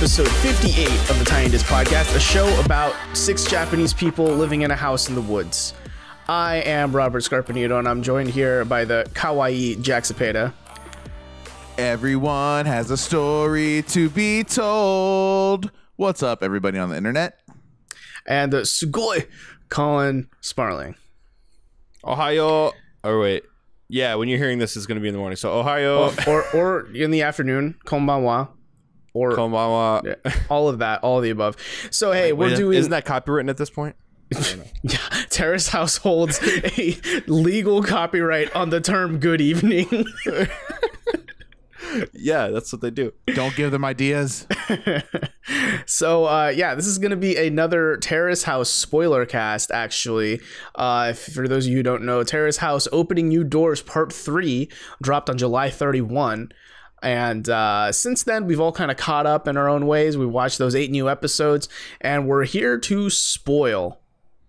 episode 58 of the Tiny Disc Podcast, a show about six Japanese people living in a house in the woods. I am Robert Scarpanito, and I'm joined here by the kawaii Jack Cepeda. Everyone has a story to be told. What's up, everybody on the internet? And the Sugoi Colin Sparling. Ohio. Oh, wait. Yeah, when you're hearing this, it's going to be in the morning. So, Ohio. Or, or, or in the afternoon. Konbanwa or Konbanwa. all of that, all of the above. So hey, we're doing. Isn't that copywritten at this point? yeah, Terrace House holds a legal copyright on the term "good evening." yeah, that's what they do. Don't give them ideas. so uh, yeah, this is gonna be another Terrace House spoiler cast. Actually, uh, for those of you who don't know, Terrace House opening new doors part three dropped on July thirty one. And uh, since then, we've all kind of caught up in our own ways. We watched those eight new episodes, and we're here to spoil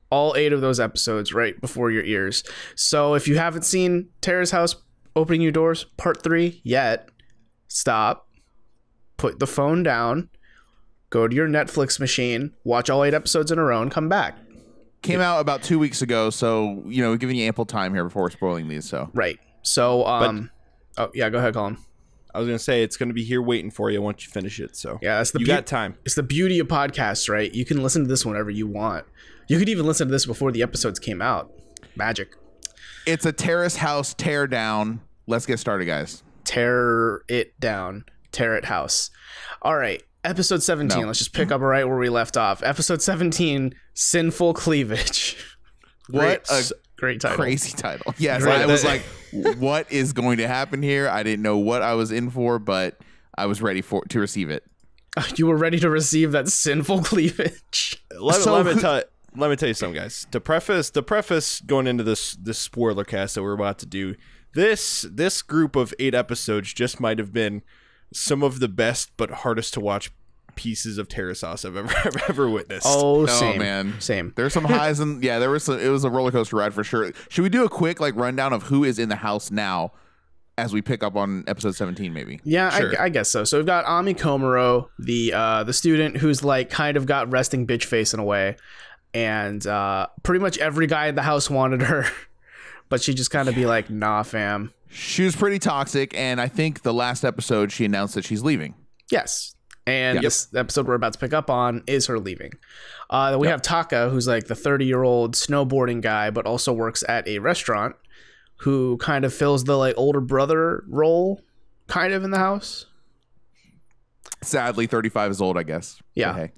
all eight of those episodes right before your ears. So if you haven't seen *Terra's House Opening Your Doors Part 3 yet, stop, put the phone down, go to your Netflix machine, watch all eight episodes in a row, and come back. Came out about two weeks ago, so you know, giving you ample time here before spoiling these. So right. So um, but, oh yeah, go ahead, Colin. I was gonna say it's gonna be here waiting for you once you finish it. So yeah, that's the you be- got time. It's the beauty of podcasts, right? You can listen to this whenever you want. You could even listen to this before the episodes came out. Magic. It's a terrace house tear down. Let's get started, guys. Tear it down. Tear it house. All right. Episode 17. No. Let's just pick up right where we left off. Episode 17, Sinful Cleavage. What a Great title. Crazy title. Yes. I was like, what is going to happen here? I didn't know what I was in for, but I was ready for to receive it. You were ready to receive that sinful cleavage. Let, so, let me tell you let me tell you something, guys. To preface the preface going into this this spoiler cast that we're about to do, this this group of eight episodes just might have been some of the best but hardest to watch pieces of terror sauce I've ever I've ever witnessed. Oh, oh same oh, man, same. There's some highs and yeah, there was some. It was a roller coaster ride for sure. Should we do a quick like rundown of who is in the house now? As we pick up on episode seventeen, maybe. Yeah, sure. I, I, guess so. So we've got Ami Komuro, the uh, the student who's like kind of got resting bitch face in a way, and uh, pretty much every guy in the house wanted her, but she just kind of yeah. be like, "Nah, fam." She was pretty toxic, and I think the last episode she announced that she's leaving. Yes, and this episode we're about to pick up on is her leaving. Uh, we yep. have Taka, who's like the 30 year old snowboarding guy, but also works at a restaurant, who kind of fills the like older brother role, kind of in the house. Sadly, 35 is old, I guess. Yeah. Okay.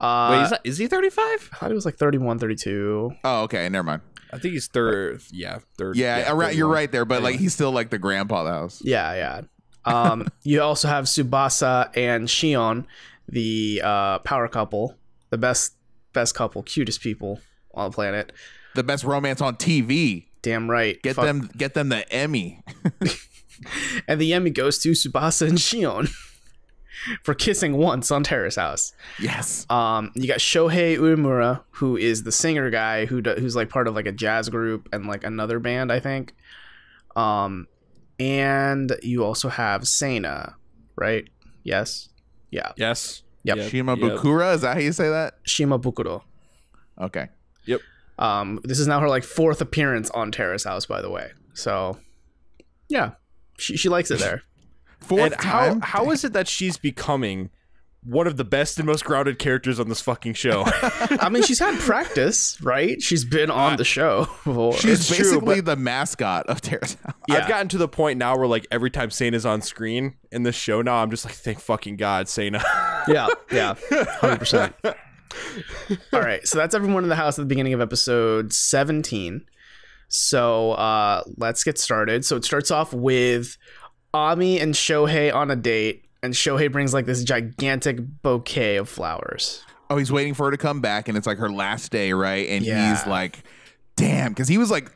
Uh, Wait, is, that, is he 35? I thought he was like 31, 32. Oh, okay. Never mind. I think he's third. Yeah, third. Yeah, yeah around, you're right there, but like he's still like the grandpa of the house. Yeah, yeah. Um, you also have Subasa and Shion, the uh, power couple, the best best couple, cutest people on the planet, the best romance on TV. Damn right. Get Fuck. them get them the Emmy. and the Emmy goes to Subasa and Shion for kissing once on Terrace House. Yes. Um, you got Shohei Uemura, who is the singer guy who do, who's like part of like a jazz group and like another band, I think. Um, and you also have Sana, right? Yes. Yeah. Yes. Yep. yep. Shimabukuro. Yep. Is that how you say that? Shimabukuro. Okay. Yep. Um, this is now her like fourth appearance on Terrace House, by the way. So, yeah, she she likes it there. fourth and time. How, how is it that she's becoming? one of the best and most grounded characters on this fucking show. I mean, she's had practice, right? She's been on uh, the show. Before. She's it's basically true, the mascot of Terratown. Yeah. I've gotten to the point now where like every time is on screen in this show now, I'm just like, thank fucking God, Sana. yeah, yeah, hundred percent. All right, so that's everyone in the house at the beginning of episode 17. So uh, let's get started. So it starts off with Ami and Shohei on a date and Shohei brings like this gigantic bouquet of flowers. Oh, he's waiting for her to come back, and it's like her last day, right? And yeah. he's like, damn, because he was like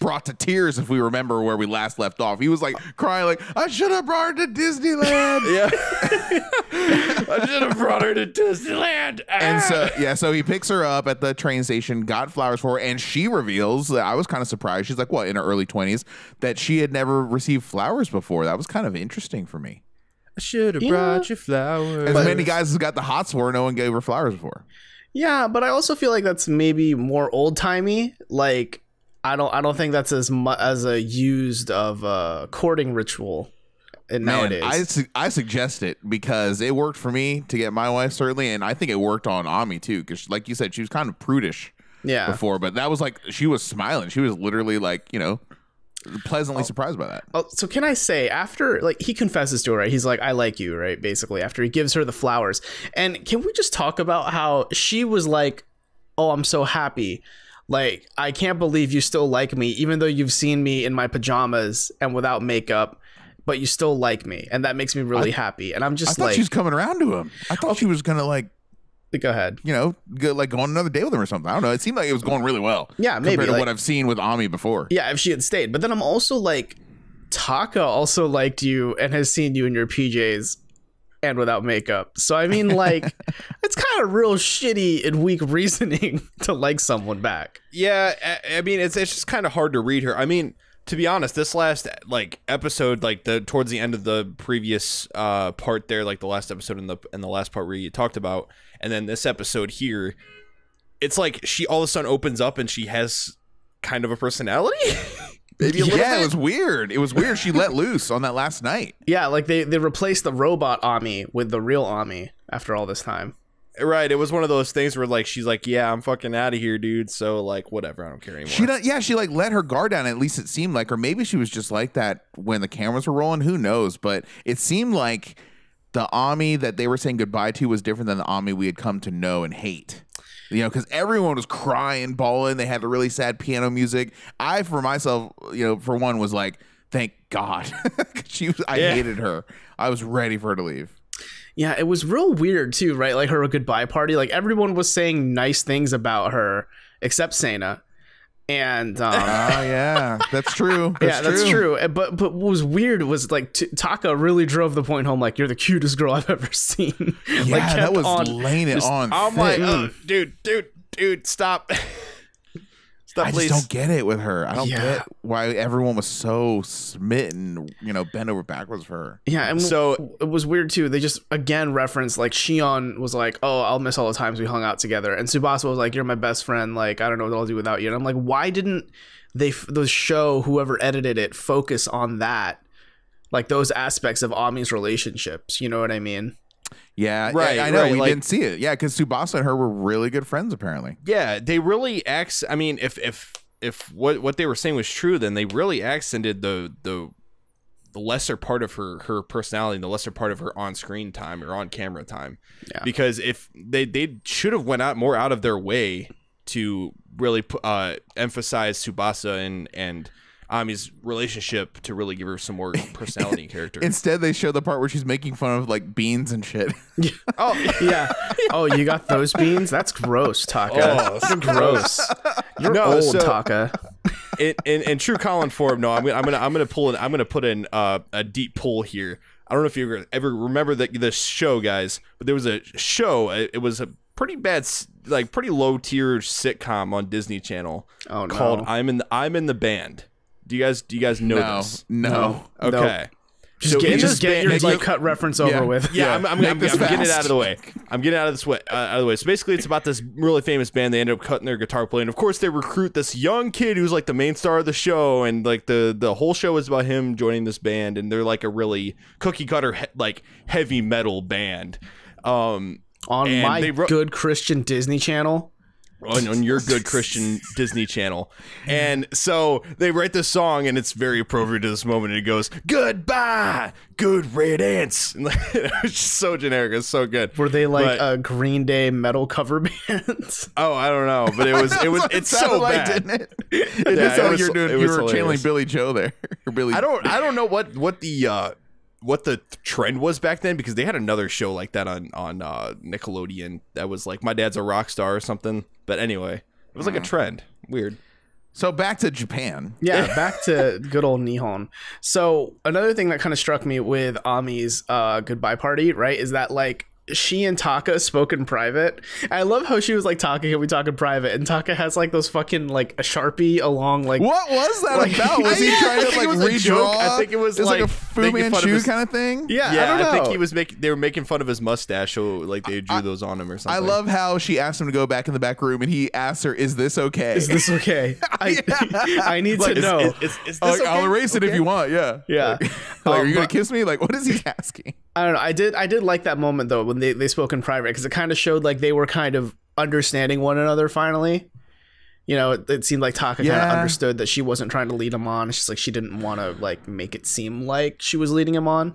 brought to tears if we remember where we last left off. He was like crying, like, I should have brought her to Disneyland. yeah. I should have brought her to Disneyland. And so, ah. yeah, so he picks her up at the train station, got flowers for her, and she reveals that I was kind of surprised. She's like, what, in her early 20s, that she had never received flowers before. That was kind of interesting for me. I should have brought you flowers. As many guys who got the hot were, no one gave her flowers before. Yeah, but I also feel like that's maybe more old timey. Like I don't I don't think that's as mu- as a used of a courting ritual. And nowadays, I su- I suggest it because it worked for me to get my wife certainly, and I think it worked on Ami too. Because like you said, she was kind of prudish yeah. before, but that was like she was smiling. She was literally like, you know, pleasantly oh, surprised by that. Oh, so can I say after like he confesses to her, right? He's like, "I like you," right? Basically, after he gives her the flowers, and can we just talk about how she was like, "Oh, I'm so happy." Like, I can't believe you still like me, even though you've seen me in my pajamas and without makeup, but you still like me, and that makes me really I, happy. And I'm just I thought like, she's coming around to him. I thought okay. Oh, she was gonna like go ahead. You know, go, like go on another date with him or something. I don't know. It seemed like it was going really well. Yeah, maybe compared to like, what I've seen with Ami before. Yeah, if she had stayed. But then I'm also like, Taka also liked you and has seen you in your PJs and without makeup. So I mean, like, it's kind of real shitty and weak reasoning to like someone back. Yeah, I, I mean, it's it's just kind of hard to read her. I mean, to be honest, this last like episode, like the towards the end of the previous uh part there, like the last episode in the in the last part where you talked about and then this episode here, it's like she all of a sudden opens up and she has kind of a personality. Maybe a yeah, bit. it was weird. It was weird. She let loose on that last night. Yeah, like they they replaced the robot Ami with the real Ami after all this time. Right. It was one of those things where like she's like, "Yeah, I'm fucking out of here, dude." So like, whatever. I don't care anymore. She not, yeah, she like let her guard down. At least it seemed like, or maybe she was just like that when the cameras were rolling. Who knows? But it seemed like the Ami that they were saying goodbye to was different than the Ami we had come to know and hate. You know, because everyone was crying, bawling. They had the really sad piano music. I, for myself, you know, for one, was like, "Thank God," she was. I yeah. hated her. I was ready for her to leave. Yeah, it was real weird too, right? Like her goodbye party. Like everyone was saying nice things about her except Sana and ah, um, yeah that's true that's yeah that's true. but but what was weird was like taka really drove the point home like you're the cutest girl i've ever seen yeah, like that was on, laying it just, on i'm like oh, dude dude dude stop Stuff I just don't get it with her. I don't yeah. get why everyone was so smitten, you know, bent over backwards for her. Yeah, and so it was weird too. They just again referenced like Shion was like, "Oh, I'll miss all the times we hung out together," and Subasa was like, "You're my best friend. Like, I don't know what I'll do without you." And I'm like, why didn't they the show whoever edited it focus on that, like those aspects of Ami's relationships? You know what I mean? Yeah, right. I, know right. we like, didn't see it. Yeah, because Subasa and her were really good friends apparently. Yeah, they really ex. I mean, if if if what what they were saying was true, then they really accented the the the lesser part of her her personality and the lesser part of her on screen time or on camera time. Yeah. Because if they they should have went out more out of their way to really uh, emphasize Subasa and and Ami's relationship to really give her some more personality and character. Instead, they show the part where she's making fun of like beans and shit. oh yeah. Oh, you got those beans? That's gross, Taka. Oh, that's gross. You're no, old, so, Taka. In, in, in, true Colin form, no, I'm gonna I'm gonna I'm gonna pull in I'm gonna put in uh, a deep pull here. I don't know if you ever remember that this show, guys, but there was a show. Uh, it was a pretty bad, like pretty low tier sitcom on Disney Channel oh, no. called "I'm in the I'm in the Band." Do you guys do you guys know no, this? No. no. Okay. Just so get, just get your like, cut reference over with. Yeah, yeah. I'm, I'm, I'm, I'm getting it out of the way. I'm getting out of this way, uh, out of the way. So basically, it's about this really famous band. They end up cutting their guitar playing. Of course, they recruit this young kid who's like the main star of the show, and like the the whole show is about him joining this band. And they're like a really cookie cutter he like heavy metal band. Um, on my good Christian Disney Channel, on, on your good Christian Disney Channel. And so they write this song, and it's very appropriate to this moment. And it goes, Goodbye, good red ants. And it's just so generic. It's so good. Were they like but, a uh, Green Day metal cover bands? Oh, I don't know. But it was, it was, it's it so bad. Like, didn't it? it yeah, it was, you're doing, you were channeling Billy Joe there. Billy. I don't, I don't know what, what the, uh, what the trend was back then because they had another show like that on on uh, Nickelodeon that was like my dad's a rock star or something. But anyway, it was mm. like a mm. trend. Weird. So back to Japan. Yeah, back to good old Nihon. So another thing that kind of struck me with Ami's uh, goodbye party, right, is that like she and Taka spoke in private. I love how she was like, Taka, can we talk in private? And Taka has like those fucking like a sharpie along like What was that like, about? Was he trying to like redraw? I think it was, it was like, like, a Fu Manchu his... kind of thing. Yeah, yeah. I, don't know. I think he was making they were making fun of his mustache, so like they drew I, those on him or something. I love how she asked him to go back in the back room and he asked her, Is this okay? Is this okay? I, I need like, to is, know. Is, is, this like, okay? I'll erase okay? it if you want, yeah. Yeah. Like, um, are you gonna um, kiss me? Like, what is he asking? I don't know. I did I did like that moment though when they, they spoke in private because it kind of showed like they were kind of understanding one another finally. You know, it, it seemed like Taka yeah. kind of understood that she wasn't trying to lead him on. She's like she didn't want to like make it seem like she was leading him on.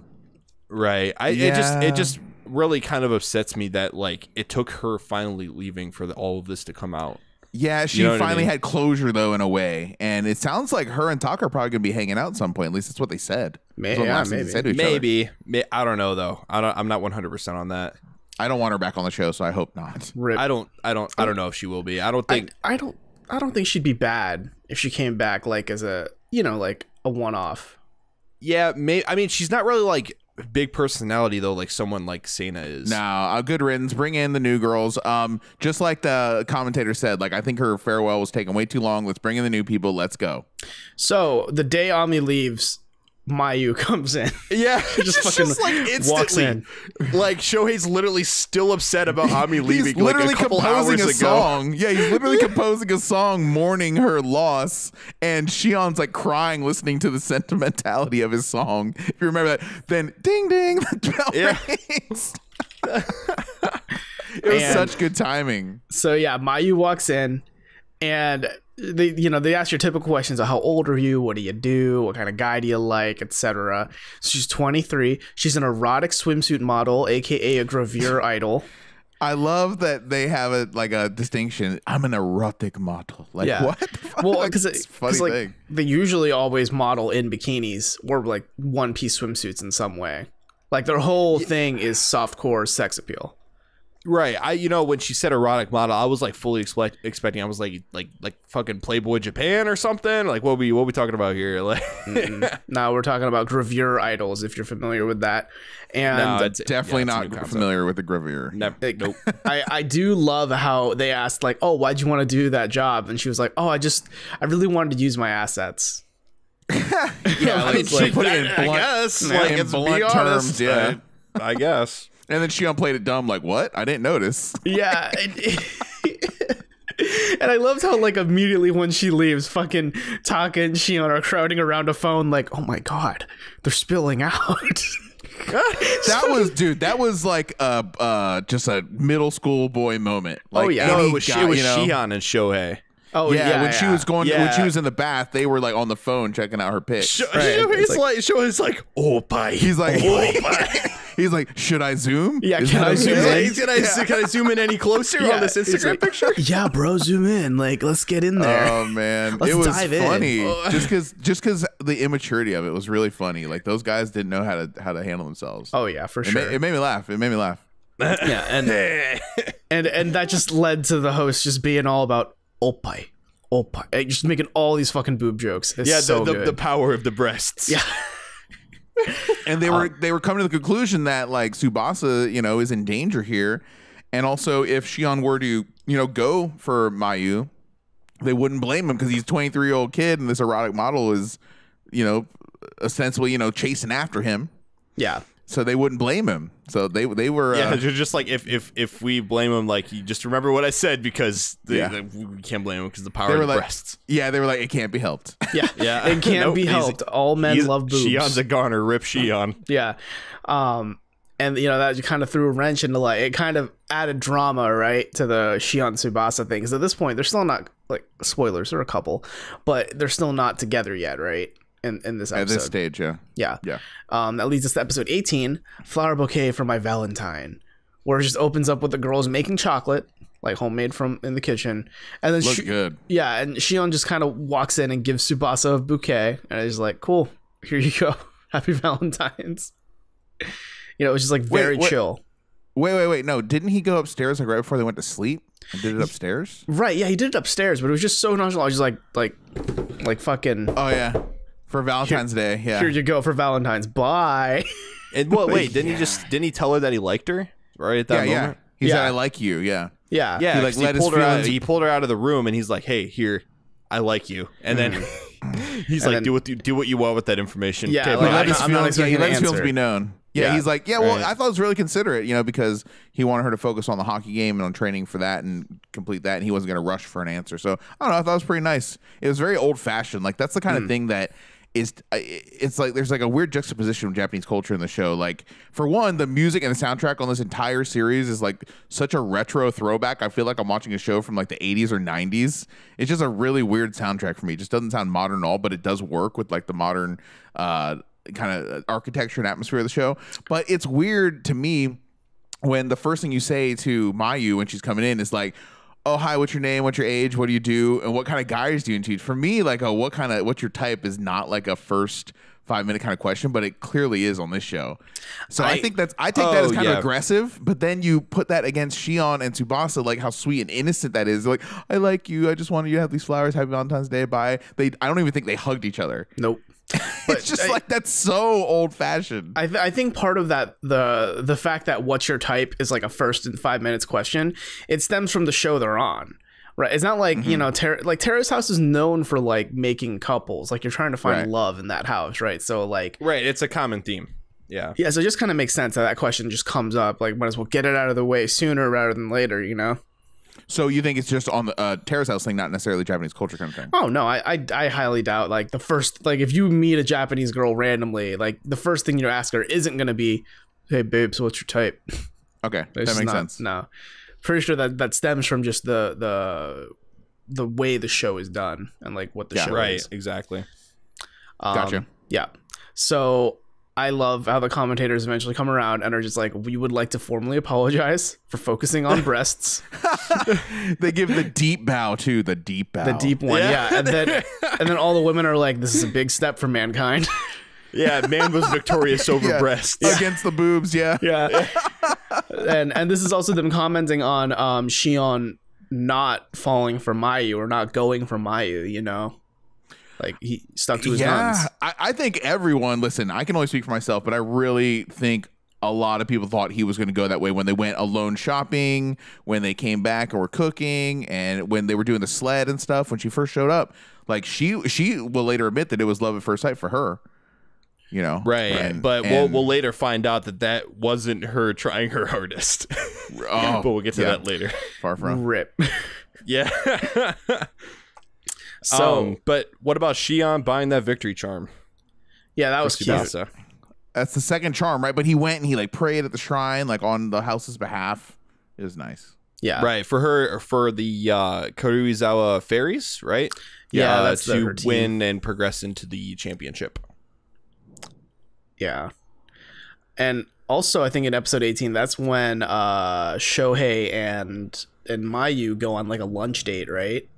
Right. I yeah. it just it just really kind of upsets me that like it took her finally leaving for the, all of this to come out. Yeah, she you know finally I mean? had closure though, in a way, and it sounds like her and Tucker are probably gonna be hanging out at some point. At least that's what they said. Maybe, yeah, maybe. maybe. May, I don't know though. I don't. I'm not 100 percent on that. I don't want her back on the show, so I hope not. Rip. I don't. I don't. I don't know if she will be. I don't think. I, I don't. I don't think she'd be bad if she came back like as a you know like a one off. Yeah, may, I mean she's not really like big personality though, like someone like Cena is. Now, a uh, good riddance. Bring in the new girls. Um, just like the commentator said, like I think her farewell was taking way too long. Let's bring in the new people. Let's go. So the day Omni leaves, Mayu comes in. Yeah, just fucking just like instantly. walks in. Like Shohei's literally still upset about Ami leaving. he's literally like a composing a ago. song. Yeah, he's literally composing a song mourning her loss, and Shion's like crying listening to the sentimentality of his song. If you remember that, then ding ding, the bell yeah. rings. it was and such good timing. So yeah, Mayu walks in, and they you know they ask your typical questions of how old are you what do you do what kind of guy do you like etc so she's 23 she's an erotic swimsuit model aka a gravure idol I love that they have a like a distinction. I'm an erotic model. Like yeah. what? Well, because it's funny like, thing. They usually always model in bikinis or like one piece swimsuits in some way. Like their whole yeah. thing is soft core sex appeal. Right. I you know when she said erotic model, I was like fully expect, expecting. I was like like like fucking Playboy Japan or something. Like what we what we talking about here? Like now we're talking about gravure idols. If you're familiar with that, and no, it's, definitely yeah, it's not familiar with the gravure. Never. Like, nope. I I do love how they asked like, oh, why'd you want to do that job? And she was like, oh, I just I really wanted to use my assets. yeah, I mean, like, she put it in blunt, I guess. Like, in blunt terms, yeah. I guess. And then she played it dumb, like, what? I didn't notice. Yeah. and I loved how like immediately when she leaves, fucking Taka and Shion are crowding around a phone, like, oh my god, they're spilling out. that was dude. That was like a uh, just a middle school boy moment. Oh, like, oh yeah, no, it was, got, it was you know? Shion and Shohei. Oh yeah, yeah when yeah. she was going, yeah. when she was in the bath, they were like on the phone checking out her pics. Sh- right. He's like, like, show like, oh bye. He's like, oh, oh bye. He's like, should I zoom? Yeah, can I zoom in? Can I, can I zoom in any closer on this Instagram like, picture? Yeah, bro, zoom in. Like, let's get in there. Oh man, let's it was dive funny. In. Oh. Just because, just because the immaturity of it was really funny. Like those guys didn't know how to how to handle themselves. Oh yeah, for it sure. it made me laugh. It made me laugh. yeah, and and and that just led to the host just being all about oppai, oppai. Like, just making all these fucking boob jokes. It's yeah, the, so the, the, power of the breasts. Yeah. and they were um, they were coming to the conclusion that like Subasa, you know, is in danger here, and also if Shion were to you know go for Mayu, they wouldn't blame him because he's 23 year old kid and this erotic model is, you know, ostensibly you know chasing after him. Yeah so they wouldn't blame him. So they they were yeah, uh, They're just like if if if we blame him, like just remember what I said because the, yeah. the, we can't blame him because the power of the like, breasts. Yeah, they were like it can't be helped. Yeah, yeah, it can't nope, be helped. All men love boobs. Shion's a goner. Rip Shion. yeah, um, and you know that kind of threw a wrench into like it kind of added drama right to the Shion Subasa thing. Because at this point, they're still not like spoilers. They're a couple, but they're still not together yet, right? in, in this episode. At this stage, yeah. Yeah. Yeah. Um, that leads us to episode 18 Flower Bouquet for My Valentine, where it just opens up with the girls making chocolate, like homemade from in the kitchen. And then she, good. Yeah. And Shion just kind of walks in and gives Subasa a bouquet. And he's like, cool, here you go. Happy Valentine's. You know, it was just like very wait, wait, chill. Wait, wait, wait. No, didn't he go upstairs like right before they went to sleep? And did it upstairs? Right, yeah, he did it upstairs, but it was just so nonchalant. Just like, like, like fucking. Oh yeah, for Valentine's here, Day. Yeah, here you go for Valentine's. Bye. and what? Wait, didn't yeah. he just didn't he tell her that he liked her right at that yeah, moment? Yeah. He said, "I like you." Yeah. Yeah. Yeah. He, like, he pulled her out. He pulled her out of the room, and he's like, "Hey, here, I like you." And then mm. he's and like, then, "Do what you, do what you want with that information." Yeah. Like, let feelings, yeah, feelings be known. Yeah, yeah, he's like, yeah, well, right. I thought it was really considerate, you know, because he wanted her to focus on the hockey game and on training for that and complete that, and he wasn't going to rush for an answer. So I don't know, I thought it was pretty nice. It was very old fashioned. Like that's the kind mm. of thing that is uh, it's like there's like a weird juxtaposition of Japanese culture in the show. Like for one, the music and the soundtrack on this entire series is like such a retro throwback. I feel like I'm watching a show from like the 80s or 90s. It's just a really weird soundtrack for me. It just doesn't sound modern at all, but it does work with like the modern uh, kind of architecture and atmosphere of the show. But it's weird to me when the first thing you say to Mayu when she's coming in is like, oh hi, what's your name? What's your age? What do you do? And what kind of guys do you teach? For me, like oh, what kind of what's your type is not like a first five minute kind of question, but it clearly is on this show. So I, I think that's I take oh, that as oh, kind yeah. of aggressive, but then you put that against Shion and Tsubasa, like how sweet and innocent that is. Like, I like you, I just wanted you to have these flowers, happy Valentine's Day, bye. They I don't even think they hugged each other. Nope it's just I, like that's so old fashioned. I, th- I think part of that the the fact that what's your type is like a first in five minutes question. It stems from the show they're on right it's not like mm-hmm. you know ter- like terrace house is known for like making couples like you're trying to find right. love in that house right so like right it's a common theme yeah yeah so it just kind of makes sense that that question just comes up like might as well get it out of the way sooner rather than later you know so you think it's just on the uh, Terrace House thing, not necessarily Japanese culture kind of thing? Oh no, I, I, I highly doubt like the first like if you meet a Japanese girl randomly, like the first thing you ask her isn't gonna be, "Hey babe, so what's your type?" Okay, that makes not, sense. No, pretty sure that that stems from just the the the way the show is done and like what the yeah, show right, is. Right, exactly. Um, gotcha. Yeah. So I love how the commentators eventually come around and are just like, we would like to formally apologize for focusing on breasts. they give the deep bow too, the deep bow. The deep one, yeah. yeah. And then and then all the women are like, this is a big step for mankind. Yeah, man was victorious over yeah. breasts. Yeah. Against the boobs, yeah. Yeah. and and this is also them commenting on um Shion not falling for Mayu or not going for Mayu, you know. Like he stuck to his yeah, guns. I, I think everyone. Listen, I can only speak for myself, but I really think a lot of people thought he was going to go that way when they went alone shopping, when they came back or cooking, and when they were doing the sled and stuff when she first showed up. Like she she will later admit that it was love at first sight for her. You know, right? And, but and, we'll we'll later find out that that wasn't her trying her hardest. oh, but we'll get to yeah. that later. Far from rip. yeah. Oh. So, um, but what about Shion buying that victory charm? Yeah, that was cute. That's the second charm, right? But he went and he like prayed at the shrine, like on the house's behalf. It was nice. Yeah. Right. For her, for the uh, Karuizawa fairies, right? Yeah. Uh, that's to win and progress into the championship. Yeah. And also, I think in episode 18, that's when uh, Shohei and and Mayu go on like a lunch date, right?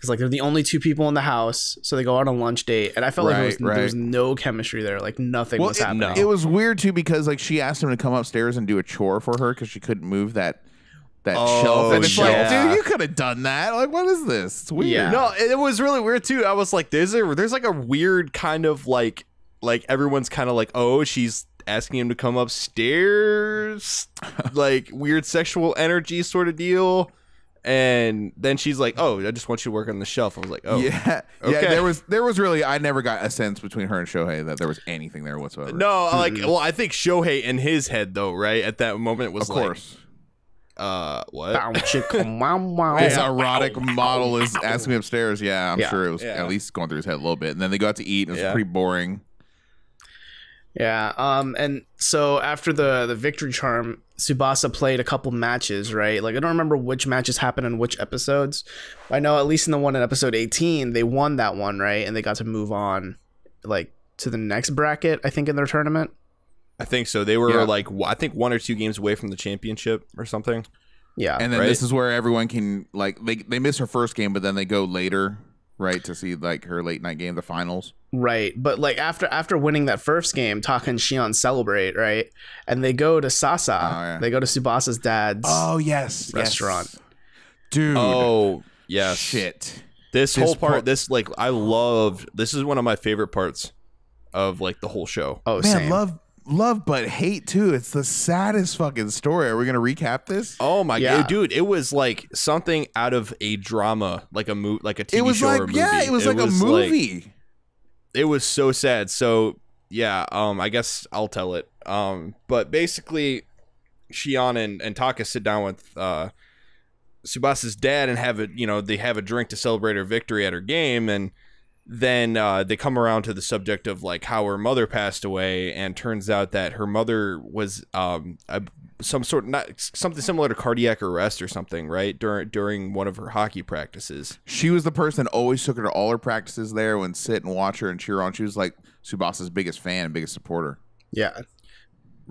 because like they're the only two people in the house, so they go out on lunch date, and I felt right, like was, right. there was no chemistry there, like nothing well, was it, happening. It was weird too because like she asked him to come upstairs and do a chore for her because she couldn't move that that oh, shelf. And it's yeah. like, dude, you could have done that. Like, what is this? It's weird. Yeah. No, it was really weird too. I was like, there's a there's like a weird kind of like like everyone's kind of like, oh, she's asking him to come upstairs, like weird sexual energy sort of deal and then she's like, "Oh, I just want you to work on the shelf." I was like, "Oh, yeah, okay. yeah." There was there was really I never got a sense between her and Shohei that there was anything there whatsoever. No, hmm. like, well, I think Shohei in his head though, right at that moment was of like, course. Uh, what? this erotic model is asking me upstairs. Yeah, I'm yeah, sure it was yeah. at least going through his head a little bit. And then they go out to eat, and it's yeah. pretty boring. Yeah. Um. And so after the the victory charm, Subasa played a couple matches, right? Like I don't remember which matches happened in which episodes. I know at least in the one in episode 18, they won that one, right? And they got to move on like to the next bracket, I think in their tournament. I think so. They were yeah. like I think one or two games away from the championship or something. Yeah. And then right? this is where everyone can like they they miss her first game, but then they go later, right, to see like her late night game, the finals. Right, but like after after winning that first game, Taka and Shion celebrate, right? And they go to Sasa. Oh, yeah. They go to Subasa's dad's. Oh yes, restaurant. Yes. Dude. Oh yes. Shit. This, this whole part, this like I loved. This is one of my favorite parts of like the whole show. Oh man, same. love love but hate too. It's the saddest fucking story. Are we gonna recap this? Oh my yeah. god, dude! It was like something out of a drama, like a movie, like a TV it was show like, Yeah, it was it like was a movie. Like, it was so sad. So yeah, um, I guess I'll tell it. Um, but basically, Shion and, and Taka sit down with uh, Subasa's dad and have a you know they have a drink to celebrate her victory at her game, and then uh, they come around to the subject of like how her mother passed away, and turns out that her mother was um, I some sort of not something similar to cardiac arrest or something, right? During during one of her hockey practices. She was the person that always took her to all her practices there and sit and watch her and cheer on. She was like Subasa's biggest fan and biggest supporter. Yeah.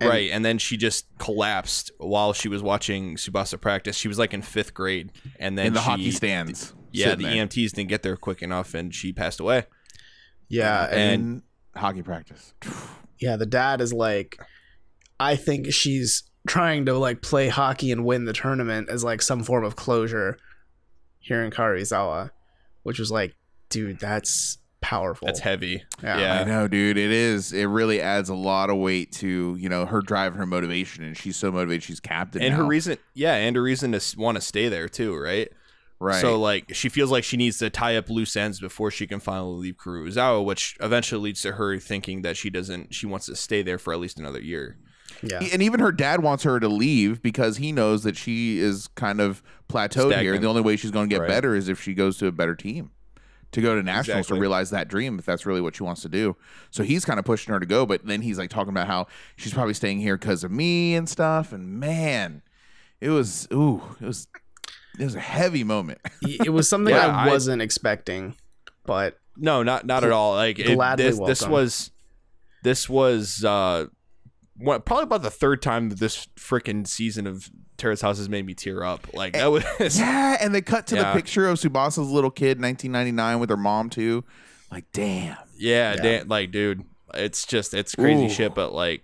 And right, and then she just collapsed while she was watching Subasa practice. She was like in fifth grade, and then in the she, hockey stands. yeah, the there. EMTs didn't get there quick enough, and she passed away. Yeah, and, and hockey practice. Yeah, the dad is like, I think she's trying to like play hockey and win the tournament as like some form of closure here in Karizawa, which was like, dude, that's powerful. That's heavy. Yeah. yeah. I know, dude. It is. It really adds a lot of weight to you know her drive and her motivation, and she's so motivated. She's captain, and now. her reason, yeah, and her reason to want to stay there too, right? Right. So like she feels like she needs to tie up loose ends before she can finally leave Kuruzawa, which eventually leads to her thinking that she doesn't she wants to stay there for at least another year. Yeah. And even her dad wants her to leave because he knows that she is kind of plateaued Stagnant. here. The only way she's going to get right. better is if she goes to a better team to go to nationals exactly. to realize that dream if that's really what she wants to do. So he's kind of pushing her to go, but then he's like talking about how she's probably staying here because of me and stuff. And man, it was ooh, it was it was a heavy moment. it was something yeah, I wasn't I, expecting, but no, not not at all. Like it, this, this was this was uh probably about the third time that this freaking season of Terrace House has made me tear up. Like that eh, was yeah, and they cut to yeah. the picture of Subasa's little kid, 1999, with her mom too. Like damn, yeah, yeah. like dude, it's just it's crazy Ooh. shit. But like,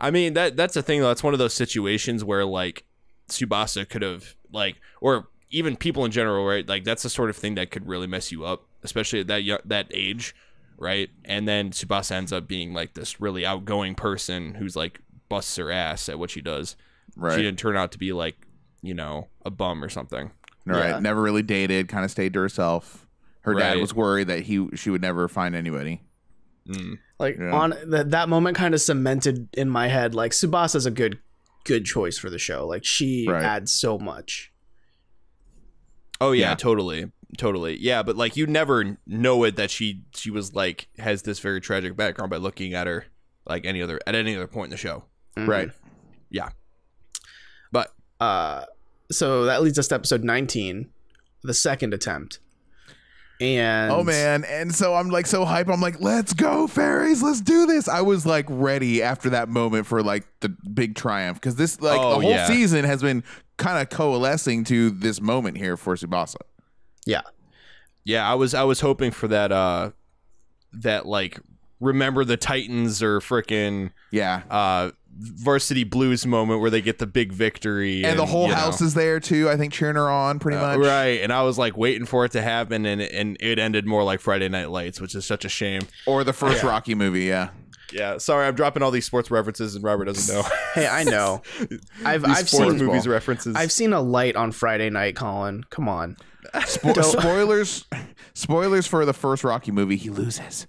I mean that that's the thing. Though. That's one of those situations where like Subasa could have like, or even people in general, right? Like that's the sort of thing that could really mess you up, especially at that that age right? And then Tsubasa ends up being like this really outgoing person who's like busts her ass at what she does. Right. She didn't turn out to be like, you know, a bum or something. Right, Yeah. Never really dated, kind of stayed to herself. Her right. dad was worried that he she would never find anybody. Mm. Like yeah. on that that moment kind of cemented in my head like Subasa's a good good choice for the show. Like she right. adds so much. Oh yeah, yeah, totally totally yeah but like you never know it that she she was like has this very tragic background by looking at her like any other at any other point in the show mm-hmm. right yeah but uh so that leads us to episode 19 the second attempt and oh man and so i'm like so hype i'm like let's go fairies let's do this i was like ready after that moment for like the big triumph because this like oh, the whole yeah. season has been kind of coalescing to this moment here for subasa yeah. Yeah, I was I was hoping for that uh that like remember the Titans or freaking yeah uh varsity blues moment where they get the big victory and, and the whole house know. is there too i think cheering her on pretty uh, much right and i was like waiting for it to happen and and it ended more like friday night lights which is such a shame or the first yeah. rocky movie yeah yeah sorry i'm dropping all these sports references and robert doesn't know hey i know i've, I've seen movies references i've seen a light on friday night colin come on Spo- spoilers, spoilers for the first Rocky movie. He loses.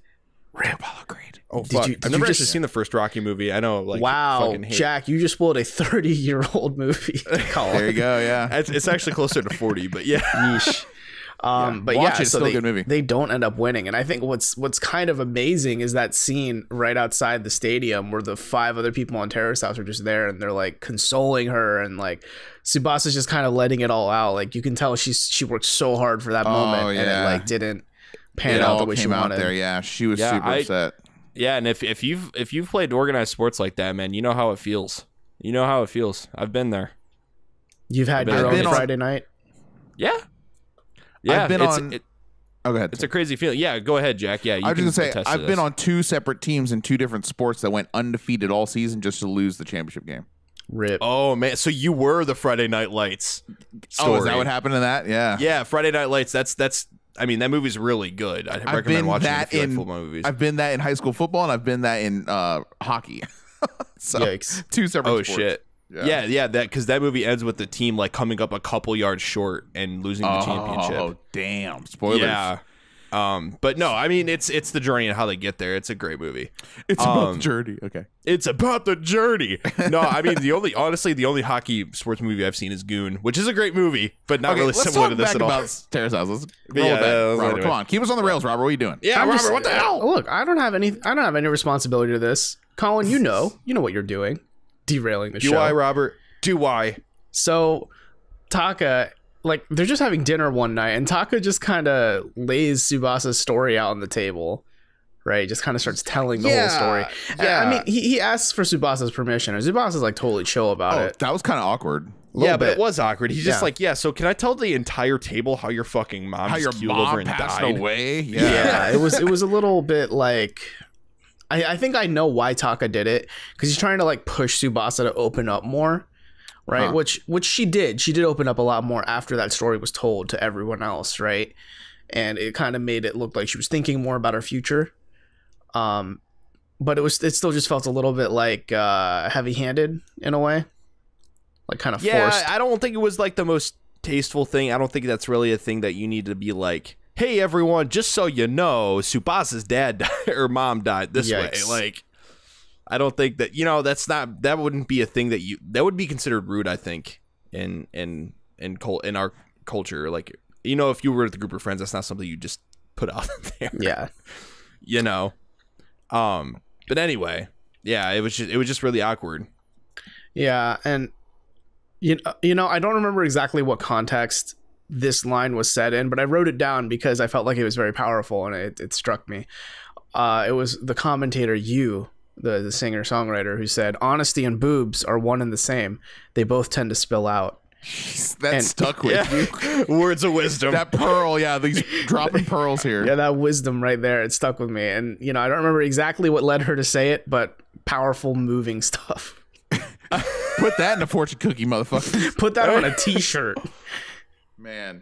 Ray Apollo Creed. Oh did You, I've never just, actually seen the first Rocky movie. I know. Like, wow, Jack, you just spoiled a thirty-year-old movie. there you go. Yeah, it's, it's, actually closer to forty, but yeah. Um, yeah, but yeah, it. so they, they don't end up winning. And I think what's what's kind of amazing is that scene right outside the stadium where the five other people on Terrace House are just there and they're like consoling her and like Subasa's just kind of letting it all out. Like you can tell she's she worked so hard for that oh, moment yeah. and it like didn't pan it out the way she wanted. There, yeah, she was yeah, super I, upset. Yeah, and if if you've if you've played organized sports like that, man, you know how it feels. You know how it feels. I've been there. You've had i your own Friday night. Yeah, yeah, I've been on. It, oh, go ahead. It's a crazy feeling. Yeah, go ahead, Jack. Yeah, I was just gonna say I've been on two separate teams in two different sports that went undefeated all season just to lose the championship game. Rip. Oh man, so you were the Friday Night Lights. Story. Oh, is that what happened to that? Yeah. Yeah, Friday Night Lights. That's that's. I mean, that movie's really good. I I've recommend watching that in like football movies. I've been that in high school football, and I've been that in uh, hockey. so Yikes. two separate. Oh sports. shit. Yeah, yeah, yeah that because that movie ends with the team like coming up a couple yards short and losing the oh, championship. Oh damn! Spoilers. Yeah. Um, but no, I mean it's it's the journey and how they get there. It's a great movie. It's um, about the um, journey. Okay. It's about the journey. No, I mean the only honestly the only hockey sports movie I've seen is Goon, which is a great movie, but not okay, really similar to this at all. let about Let's roll yeah, Robert, anyway. Come on, keep us on the rails, Robert. What are you doing? Yeah, I'm Robert. Just, what the hell? Look, I don't have any. I don't have any responsibility to this. Colin, you know, you know what you're doing derailing the Do show. Do I, Robert? Do I? So Taka, like, they're just having dinner one night, and Taka just kind of lays Subasa's story out on the table right? Just kind of starts telling the yeah, whole story. Yeah. I mean, he, he asks for Subasa's permission, and Subasa's like totally chill about oh, it. That was kind of awkward. Yeah, bit. but it was awkward. He's yeah. just like, yeah. So can I tell the entire table how your fucking mom, how your mom passed died? away? Yeah. yeah, it was it was a little bit like I, I think I know why Taka did it because he's trying to like push Subasa to open up more, right? Huh. Which which she did. She did open up a lot more after that story was told to everyone else, right? And it kind of made it look like she was thinking more about her future. Um, but it was it still just felt a little bit like uh, heavy handed in a way, like kind of yeah, forced. I don't think it was like the most tasteful thing. I don't think that's really a thing that you need to be like hey everyone, just so you know, Subasa's dad died, or mom died this Yikes. way. Like, I don't think that you know that's not that wouldn't be a thing that you that would be considered rude. I think in in in col- in our culture, like you know, if you were with a group of friends, that's not something you just put out there. Yeah, you know. Um, but anyway, yeah, it was just it was just really awkward. Yeah, and you you know, I don't remember exactly what context this line was set in, but I wrote it down because I felt like it was very powerful and it, it struck me. Uh, it was the commentator, you, the, the singer songwriter, who said, Honesty and boobs are one and the same. They both tend to spill out. That and, stuck with yeah. you. Words of wisdom. That pearl, yeah, these dropping pearls here. Yeah, that wisdom right there, it stuck with me. And, you know, I don't remember exactly what led her to say it, but powerful, moving stuff. Put that in a fortune cookie, motherfucker. Put that on a t shirt man.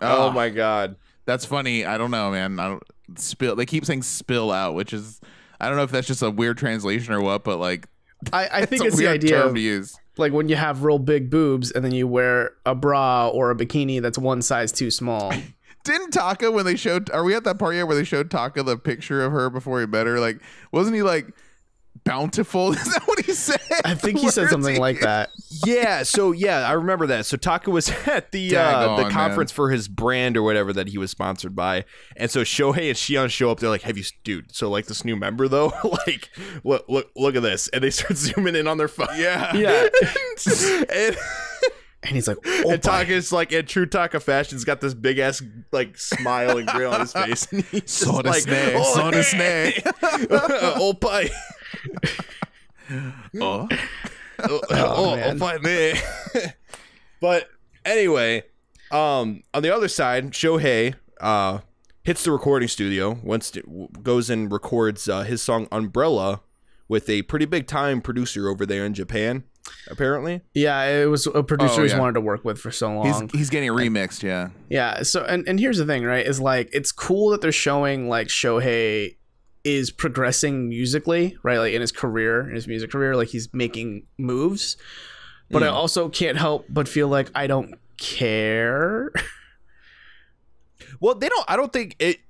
Oh, oh my god. That's funny. I don't know, man. I don't spill. They keep saying "spill out," which is I don't know if that's just a weird translation or what, but like I, I think it's, it's the idea of, to use. Like when you have real big boobs and then you wear a bra or a bikini that's one size too small. Didn't Taka when they showed? Are we at that part yet where they showed Taka the picture of her before he met her? Like, wasn't he like? bountiful. Is that what he said? I think he said something like that. yeah. So yeah, I remember that. So Taka was at the uh, on, the conference man. for his brand or whatever that he was sponsored by, and so Shohei and Shion show up. They're like, "Have you, dude? So like this new member though, like look look look at this," and they start zooming in on their phone. Yeah. Yeah. and, and he's like, oh and Taka's like in true Taka fashion, he's got this big ass like smile and grin on his face. And he's just like, snake, oh, so snake, oh, oh. oh, oh, oh fight me. but anyway, um, on the other side, Shohei uh, hits the recording studio, once goes and records uh, his song Umbrella with a pretty big time producer over there in Japan, apparently. Yeah, it was a producer oh, yeah. he's wanted to work with for so long. He's, he's getting remixed, and, yeah. Yeah. So and, and here's the thing, right? Is like it's cool that they're showing like Shohei is progressing musically, right? Like in his career, in his music career, like he's making moves. But I also can't help but feel like I don't care. well, they don't I don't think it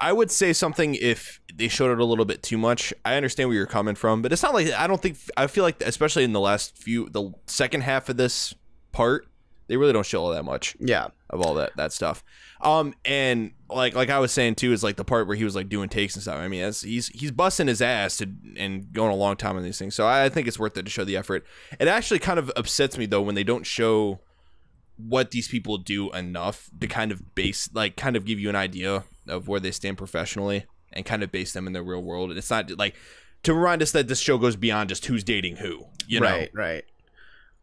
I would say something if they showed it a little bit too much. I understand where you're coming from, but it's not like I don't think I feel like especially in the last few the second half of this part they really don't show all that much. Yeah. Of all that that stuff. Um and like like I was saying too is like the part where he was like doing takes and stuff. I mean, that's, he's he's busting his ass to, and going a long time on these things. So I, I think it's worth it to show the effort. It actually kind of upsets me though when they don't show what these people do enough to kind of base like kind of give you an idea of where they stand professionally and kind of base them in the real world. And it's not like to remind us that this show goes beyond just who's dating who. You know? Right, right.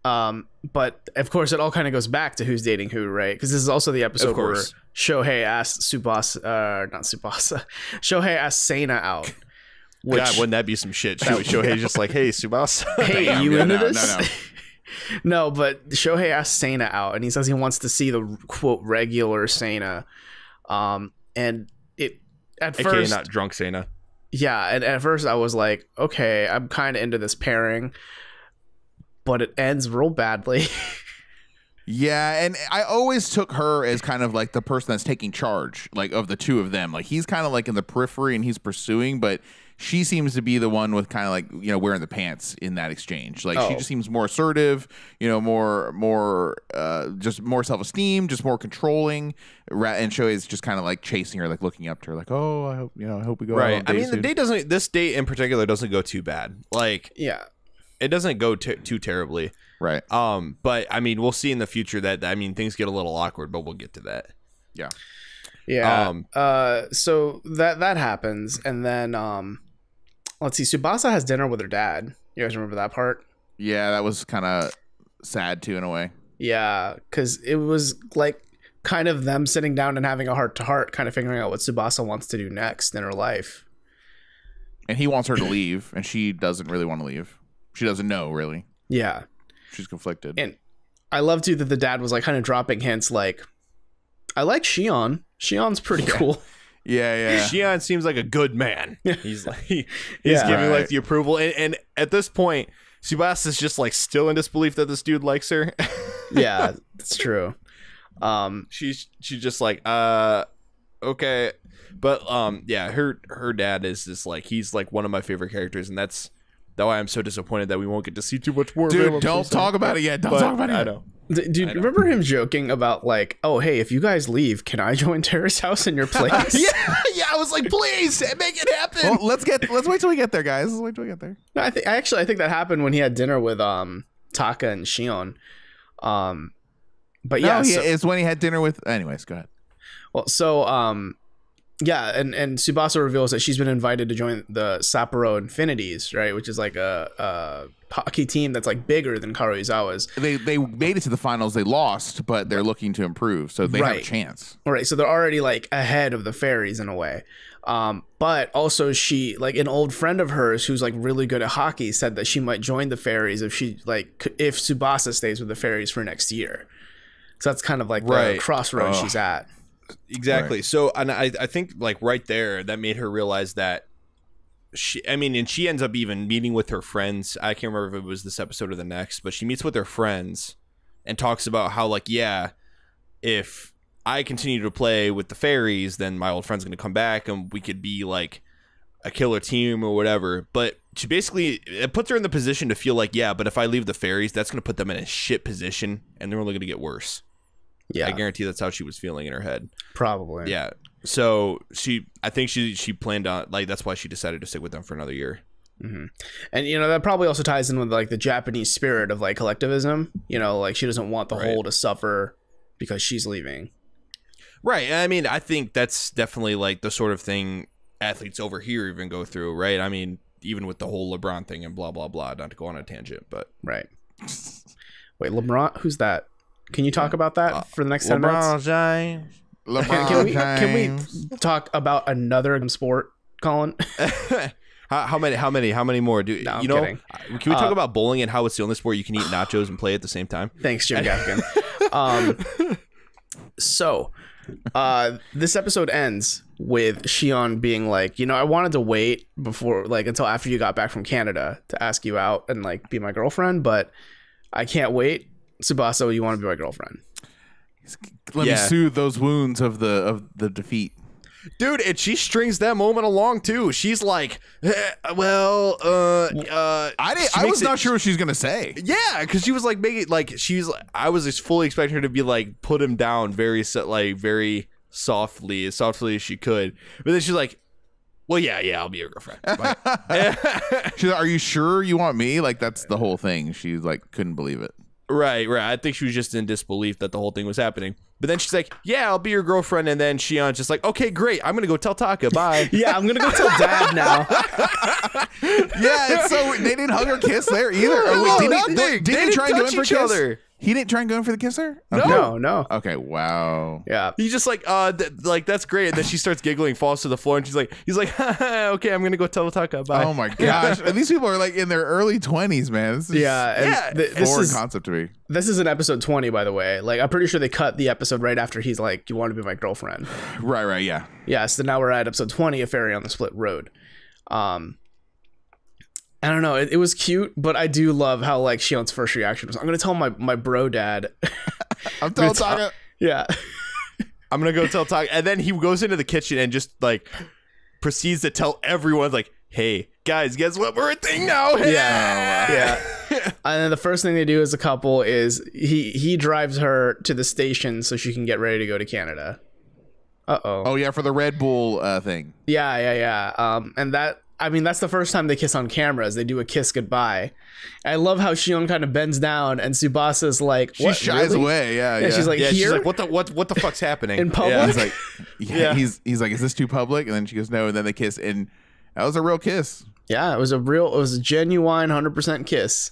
Um, but of course, it all kind of goes back to who's dating who, right? Because this is also the episode where Shohei asked Subasa, uh, not Subasa, Shohei asked Sana out. Which, God, wouldn't that be some shit? Shohei's just like, hey, Subasa. Hey, you into no, this? No, no, but Shohei asked Sana out, and he says he wants to see the quote regular Sana. Um, and it at AKA first not drunk Sana. Yeah, and at first I was like, okay, I'm kind of into this pairing but it ends real badly. yeah, and I always took her as kind of like the person that's taking charge, like of the two of them. Like he's kind of like in the periphery and he's pursuing, but she seems to be the one with kind of like you know wearing the pants in that exchange. Like oh. she just seems more assertive, you know, more more uh, just more self esteem, just more controlling. And is just kind of like chasing her, like looking up to her, like oh I hope you know I hope we go right. I mean soon. the date doesn't this date in particular doesn't go too bad. Like yeah, it doesn't go t- too terribly. Right. Um, but I mean, we'll see in the future that I mean things get a little awkward, but we'll get to that. Yeah. Yeah. Um, uh, so that that happens, and then um, let's see. Subasa has dinner with her dad. You guys remember that part? Yeah, that was kind of sad too, in a way. Yeah, because it was like kind of them sitting down and having a heart to heart, kind of figuring out what Subasa wants to do next in her life. And he wants her to leave, and she doesn't really want to leave she doesn't know really. Yeah. She's conflicted. And I love too that the dad was like kind of dropping hints like I like Shion. Shion's pretty yeah. cool. Yeah, yeah. Shion seems like a good man. He's like he, he's yeah, giving right. like the approval and, and at this point Subas is just like still in disbelief that this dude likes her. yeah, it's true. Um she's she's just like uh okay but um yeah her her dad is just like he's like one of my favorite characters and that's Though I am so disappointed that we won't get to see too much more. Dude, don't talk about it yet. Don't but talk about it. I know. Dude, remember him joking about like, "Oh, hey, if you guys leave, can I join Terrace House in your place?" yeah, yeah. I was like, "Please, make it happen." Well, let's get let's wait till we get there, guys. Let's wait till we get there. No, I think actually I think that happened when he had dinner with um Taka and Shion. Um, but no, yeah, so, it's when he had dinner with. Anyways, go ahead. Well, so um, yeah, and and Subasa reveals that she's been invited to join the Sapporo Infinities, right, which is like a, a hockey team that's like bigger than Karuizawa's. They they made it to the finals, they lost, but they're looking to improve, so they right. have a chance. All right, so they're already like ahead of the fairies in a way. Um, but also she like an old friend of hers who's like really good at hockey said that she might join the fairies if she like if Subasa stays with the fairies for next year. So that's kind of like right. the crossroads oh. she's at exactly right. so and i i think like right there that made her realize that she i mean and she ends up even meeting with her friends i can't remember if it was this episode or the next but she meets with her friends and talks about how like yeah if i continue to play with the fairies then my old friend's going to come back and we could be like a killer team or whatever but she basically it puts her in the position to feel like yeah but if i leave the fairies that's going to put them in a shit position and they're only going to get worse yeah. I guarantee that's how she was feeling in her head. Probably. Yeah. So she, I think she she planned on like that's why she decided to stick with them for another year. Mm-hmm. And you know that probably also ties in with like the Japanese spirit of like collectivism. You know, like she doesn't want the right. whole to suffer because she's leaving. Right. I mean, I think that's definitely like the sort of thing athletes over here even go through. Right. I mean, even with the whole LeBron thing and blah blah blah. Not to go on a tangent, but right. Wait, LeBron, who's that? Can you talk about that uh, for the next ten LeBron minutes? James. LeBron can, can we, James. Can we talk about another sport, Colin? How, how, many? How many? How many more? Do no, you know? Kidding. Uh, can we talk uh, about bowling and how it's the only sport you can eat nachos and play at the same time? Thanks, Jim Gaffigan. um, so, uh, this episode ends with Shion being like, you know, I wanted to wait before, like, until after you got back from Canada to ask you out and like be my girlfriend, but I can't wait Subasa, you want to be my girlfriend. Let yeah. me soothe those wounds of the of the defeat. Dude, and she strings that moment along too. She's like, eh, "Well, uh, uh I didn't, I was it, not sure what she's gonna say." Yeah, because she was like making like she's. I was just fully expecting her to be like put him down very like very softly, as softly as she could. But then she's like, well, yeah, yeah, I'll be your girlfriend. She's like, Are you sure you want me? Like, that's the whole thing. She like couldn't believe it. Right, right. I think she was just in disbelief that the whole thing was happening. But then she's like, "Yeah, I'll be your girlfriend." And then Shion's just like, "Okay, great. I'm gonna go tell Taka. Bye." yeah, I'm gonna go tell Dad now. yeah, so they didn't hug or kiss there either. No, wait, did, nothing. Did, did, they, they, try and go in for kiss? other? He didn't try and go in for the kisser. Okay. No, no. Okay, wow. Yeah, he's just like, uh, th- like that's great. And then she starts giggling, falls to the floor, and she's like, he's like, okay, I'm gonna go tell Taka. Bye. Oh my gosh, and these people are like in their early twenties, man. This is yeah, yeah. Th- this is concept to me. This is an episode twenty, by the way. Like, I'm pretty sure they cut the episode right after he's like, "You want to be my girlfriend?" right, right, yeah, yeah. So now we're at episode twenty of Fairy on the Split Road. Um, I don't know. It, it, was cute, but I do love how like Shion's first reaction was. I'm gonna tell my my bro dad. I'm telling Taka. Yeah. I'm gonna go tell Taka, and then he goes into the kitchen and just like proceeds to tell everyone like, "Hey guys, guess what? We're a thing now." Yeah, yeah. yeah. and then the first thing they do as a couple is he he drives her to the station so she can get ready to go to Canada. Uh oh. Oh yeah, for the Red Bull uh, thing. Yeah, yeah, yeah. Um, and that I mean, that's the first time they kiss on cameras. they do a kiss goodbye. I love how Shion kind of bends down and Subasa's like she shies really? away. Yeah, yeah, yeah. She's like, yeah, here? she's like, what the what what the fuck's happening in public? Yeah, he's like, yeah, yeah, he's he's like, is this too public? And then she goes, no. And then they kiss, and that was a real kiss. Yeah, it was a real, it was a genuine, hundred percent kiss.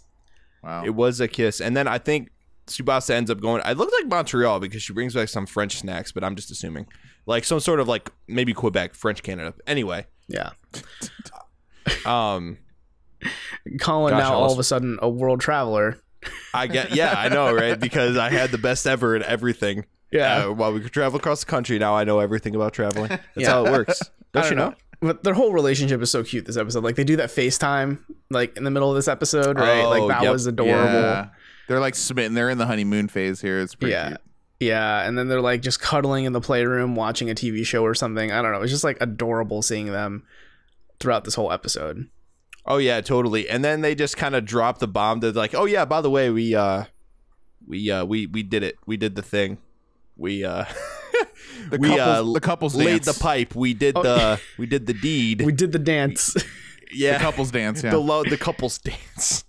Wow, it was a kiss. And then I think Subasa ends up going. It looked like Montreal because she brings back some French snacks, but I'm just assuming, like some sort of like maybe Quebec, French Canada. Anyway, yeah. Um, Colin gosh, now all of a sudden a world traveler. I get yeah, I know, right? Because I had the best ever at everything. Yeah. Uh, while we could travel across the country, now I know everything about traveling. That's yeah. how it works. Don't, don't you know? know? But their whole relationship is so cute this episode. Like they do that FaceTime like in the middle of this episode, right? Oh, like that oh, yep. was adorable. Yeah. They're like smitten. They're in the honeymoon phase here. It's pretty yeah. Cute. Yeah, and then they're like just cuddling in the playroom watching a TV show or something. I don't know. It's just like adorable seeing them throughout this whole episode. Oh yeah, totally. And then they just kind of drop the bomb. They're like, "Oh yeah, by the way, we uh, we uh, we we did it. We did the thing. We uh, the we uh, couples, uh, the couples laid dance. the pipe. We did oh. the we did the deed. We did the dance. yeah, the couples dance. Yeah. The lo- the couples dance.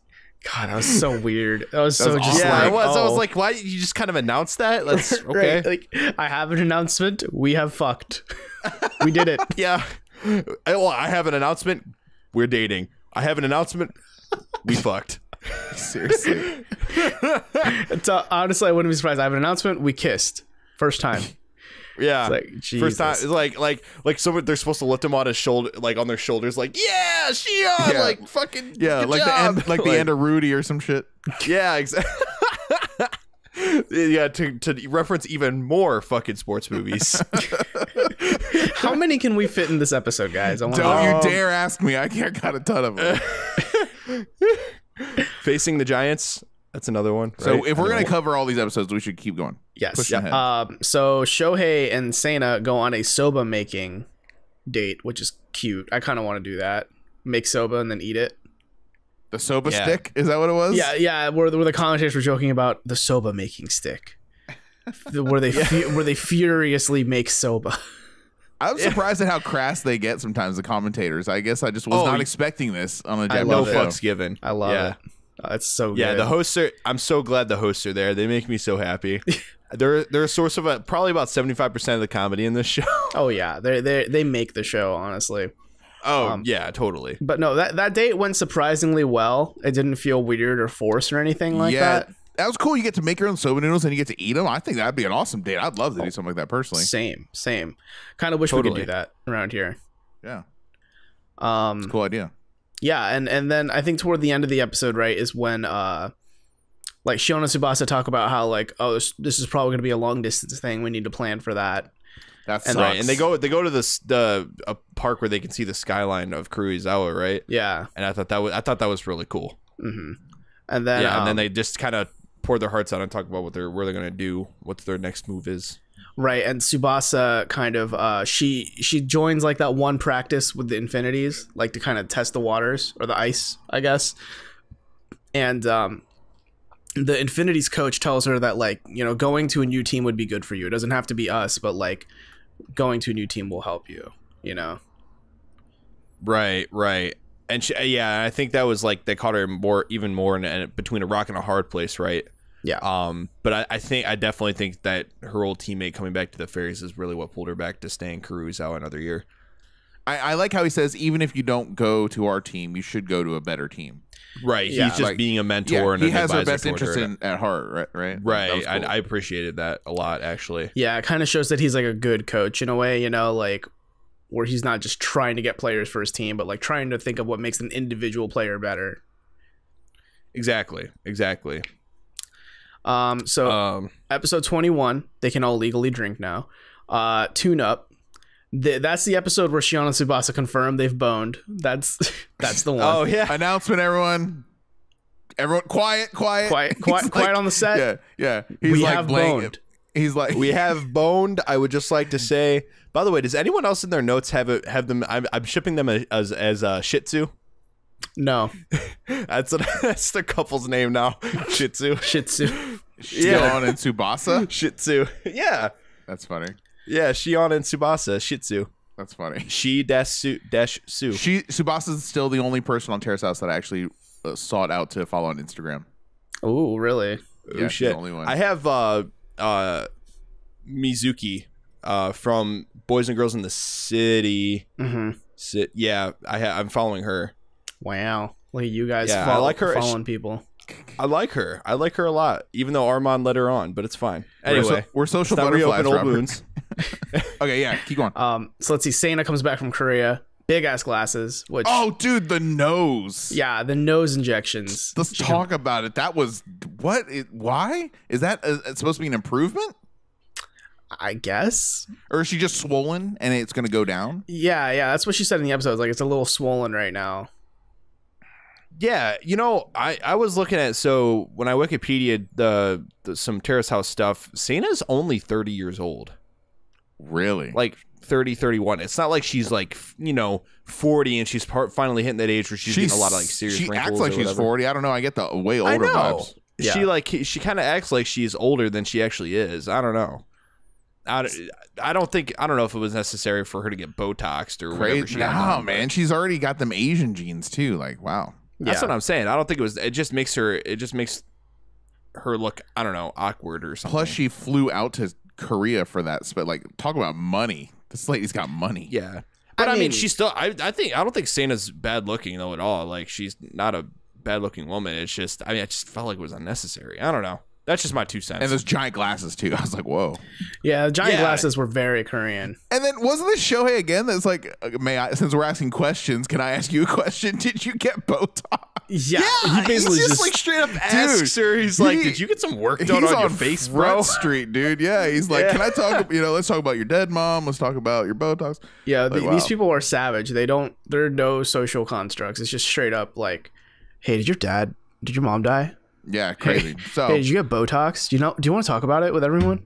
God, that was so weird. That was that so was just yeah, like, I was. Oh. I was like, why you just kind of announce that? Let's okay. right, like, I have an announcement. We have fucked. we did it. yeah, Well, I have an announcement. We're dating. I have an announcement. We fucked. Seriously. Uh, honestly, I wouldn't be surprised. I have an announcement. We kissed. First time. Yeah. It's like, Jesus. First time. It's like, like, like, so they're supposed to lift him on his shoulder, like on their shoulders, like, yeah, she on, yeah. like, fucking, yeah, like job. the end, like, like the end of Rudy or some shit. Yeah, exactly. yeah, to, to reference even more fucking sports movies. How many can we fit in this episode, guys? I Don't know. you dare ask me. I can't got a ton of them. Facing the Giants. That's another one. So right? if we're gonna cover all these episodes, we should keep going. Yes. Um, so Shohei and Sana go on a soba making date, which is cute. I kind of want to do that. Make soba and then eat it. The soba yeah. stick? Is that what it was? Yeah, yeah. Where, where the commentators were joking about the soba making stick, where they yeah. where they furiously make soba. I'm surprised at how crass they get sometimes. The commentators. I guess I just was oh, not expecting this on a Jeopardy. No it. fucks given. I love yeah. it. That's uh, so yeah. The hosts are. I'm so glad the hosts are there. They make me so happy. they're they're a source of a, uh, probably about 75 percent of the comedy in this show. Oh yeah, they they they make the show honestly. Oh um, yeah, totally. But no, that that date went surprisingly well. It didn't feel weird or forced or anything like yeah, that that was cool. You get to make your own soba noodles and you get to eat them. I think that'd be an awesome date. I'd love to do oh, something like that personally. Same, same. Kind of wish totally. we could do that around here. Yeah. Um, cool idea. Yeah, and and then I think toward the end of the episode, right, is when uh, like and Subasa talk about how like oh this, this is probably gonna be a long distance thing. We need to plan for that. That's and right. And they go they go to this the a park where they can see the skyline of Kuruizawa, right? Yeah. And I thought that was I thought that was really cool. Mm -hmm. And then yeah, um, and then um, they just kind of pour their hearts out and talk about what they're where they're gonna do, what their next move is. Right, and Subasa kind of uh, she she joins like that one practice with the infinities, like to kind of test the waters or the ice, I guess. And um, the infinities coach tells her that like you know going to a new team would be good for you. It doesn't have to be us, but like going to a new team will help you. You know. Right, right and she, yeah, I think that was like they caught her more, even more, in, in, between a rock and a hard place, right? Yeah. Um, but I, I, think I definitely think that her old teammate coming back to the Fairies is really what pulled her back to staying Caruso another year. I, I like how he says, even if you don't go to our team, you should go to a better team. Right. Yeah. He's just like, being a mentor yeah, and he an has her best interest in, at heart. Right. Right. right. Cool. I, I appreciated that a lot, actually. Yeah. It kind of shows that he's like a good coach in a way, you know, like where he's not just trying to get players for his team, but like trying to think of what makes an individual player better. Exactly. Exactly. Um, so um, episode 21, they can all legally drink now. Uh, tune up. The, that's the episode where Shion and Subasa confirm they've boned. That's that's the one. oh yeah. Announcement, everyone. Everyone, quiet, quiet, quiet, quiet, like, quiet on the set. Yeah, yeah. He's we like have boned. He's like, we have boned. I would just like to say by the way, does anyone else in their notes have it? Have them? I'm, I'm shipping them as as, uh, Shih Tzu. No, that's a, that's the couple's name now. Shih Tzu. Shih Tzu. Yeah, Shion and Tsubasa. Shih Tzu. Yeah, that's funny. Yeah, Shion and Tsubasa. Shih Tzu. That's funny. She dash su dash su. She Subasa's still the only person on Terrace House that I actually uh, sought out to follow on Instagram. Oh, really? Yeah, oh shit! I have uh uh Mizuki uh, from Boys and Girls in the City. Mm-hmm. Si- yeah, I ha- I'm following her. Wow, look at you guys. Yeah, follow, I like her following people. I like her. I like her a lot, even though Armand let her on, but it's fine. Anyway, we're, so, we're social butterflies. Old wounds. okay, yeah, keep going. Um, so let's see. Sana comes back from Korea big ass glasses. Which oh, dude, the nose. Yeah, the nose injections. Let's talk about it. That was what? It, why is that a, uh, supposed to be an improvement? I guess. Or is she just swollen and it's going to go down? Yeah, yeah. That's what she said in the episode. It's like, it's a little swollen right now. Yeah, you know, I, I was looking at so when I Wikipedia the, the some Terrace House stuff, Sana's only 30 years old. Really? Like 30 31 it's not like she's like you know 40 and she's part, finally hitting that age where she's, she's getting a lot of like serious she acts like she's 40 i don't know i get the way older vibes yeah. she like she kind of acts like she's older than she actually is i don't know I, don't think I don't know if it was necessary for her to get Botoxed or whatever. She no, man, she's already got them Asian genes too. Like, wow, that's yeah. what I'm saying. I don't think it was. It just makes her. It just makes her look. I don't know, awkward or something. Plus, she flew out to Korea for that. But like, talk about money. This lady's got money. Yeah, but I, I mean, mean, she's still. I I think I don't think Santa's bad looking though at all. Like, she's not a bad looking woman. It's just. I mean, I just felt like it was unnecessary. I don't know. That's just my two cents. And those giant glasses too. I was like, whoa. Yeah, the giant yeah. glasses were very Korean. And then wasn't this Shohei again? That's like, uh, may I? Since we're asking questions, can I ask you a question? Did you get Botox? Yeah, yeah he basically just, just, like straight up asks dude, her. He's he, like, "Did you get some work done on, on, your face, bro?" Street, dude. Yeah, he's like, yeah. "Can I talk? You know, let's talk about your dead mom. Let's talk about your Botox." Yeah, like, the, wow. these people are savage. They don't. There are no social constructs. It's just straight up like, "Hey, did your dad? Did your mom die? Yeah, crazy. Hey, so hey, did you get Botox? Do you know? Do you want to talk about it with everyone?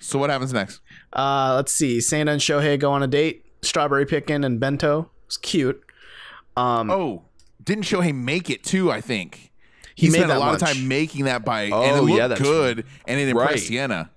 So what happens next? Uh, let's see. Santa and Shohei go on a date. Strawberry picking and bento. It's cute. Um, oh, didn't Shohei make it too? I think he, he spent a lot of time making that By oh, and it oh, looked yeah, good, true. and it impressed right. Sienna.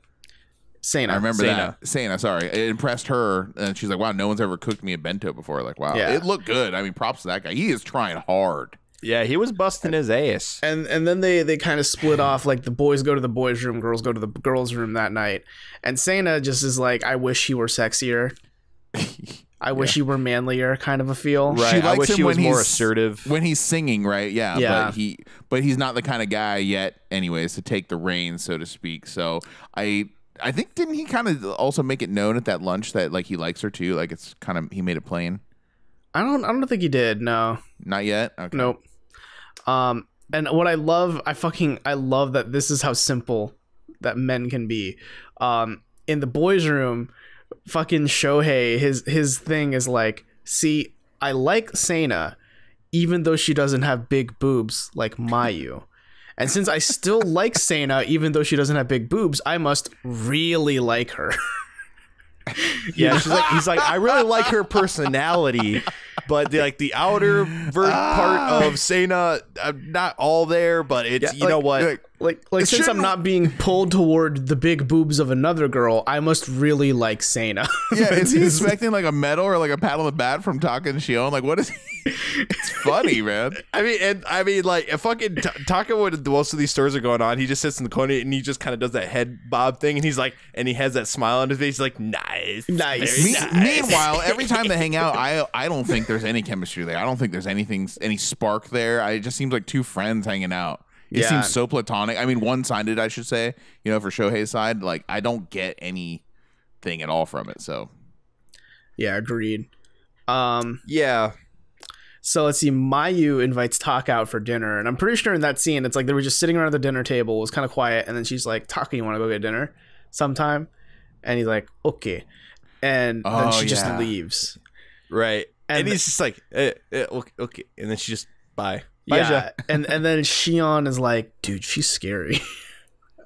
Sana. I remember Sana. that. Santa, sorry. It impressed her. And she's like, wow, no one's ever cooked me a bento before. Like, wow. Yeah. It looked good. I mean, props to that guy. He is trying hard. Yeah, he was busting his ass. And and then they they kind of split off. Like the boys go to the boys' room, girls go to the girls' room that night. And Sana just is like, I wish he were sexier. I wish yeah. he were manlier, kind of a feel. Right. She likes I wish him he was more assertive when he's singing. Right. Yeah. Yeah. But he, but he's not the kind of guy yet, anyways, to take the reins, so to speak. So I, I think didn't he kind of also make it known at that lunch that like he likes her too? Like it's kind of he made it plain. I don't. I don't think he did. No. Not yet. Okay. Nope. Um, and what I love, I fucking I love that this is how simple that men can be. Um, in the boys' room, fucking Shohei, his his thing is like, see, I like Sana, even though she doesn't have big boobs like Mayu. And since I still like Sana, even though she doesn't have big boobs, I must really like her. yeah, she's like, he's like, I really like her personality, but the, like the outer part ah. of Sena, I'm uh, not all there, but it's yeah, you like, know what. Like, like like since I'm not being pulled toward the big boobs of another girl, I must really like Sana. Yeah, is he expecting like a medal or like a pat on the from Taka and Shion? Like, what is? He? It's funny, man. I mean, and I mean, like, if fucking T- Taka, most of these stories are going on, he just sits in the corner and he just kind of does that head bob thing, and he's like, and he has that smile on his face, he's like, nice, nice. Me- nice. Meanwhile, every time they hang out, I I don't think there's any chemistry there. I don't think there's anything any spark there. I, it just seems like two friends hanging out. It yeah. seems so platonic. I mean, one sided, I should say. You know, for Shohei's side, like I don't get anything at all from it. So, yeah, agreed. Um, yeah. So let's see. Mayu invites Taka out for dinner, and I'm pretty sure in that scene, it's like they were just sitting around the dinner table. It was kind of quiet, and then she's like, "Taka, you want to go get dinner sometime?" And he's like, "Okay," and oh, then she yeah. just leaves. Right, and, and he's just like, eh, eh, okay, okay, and then she just bye yeah, and and then Shion is like, dude, she's scary.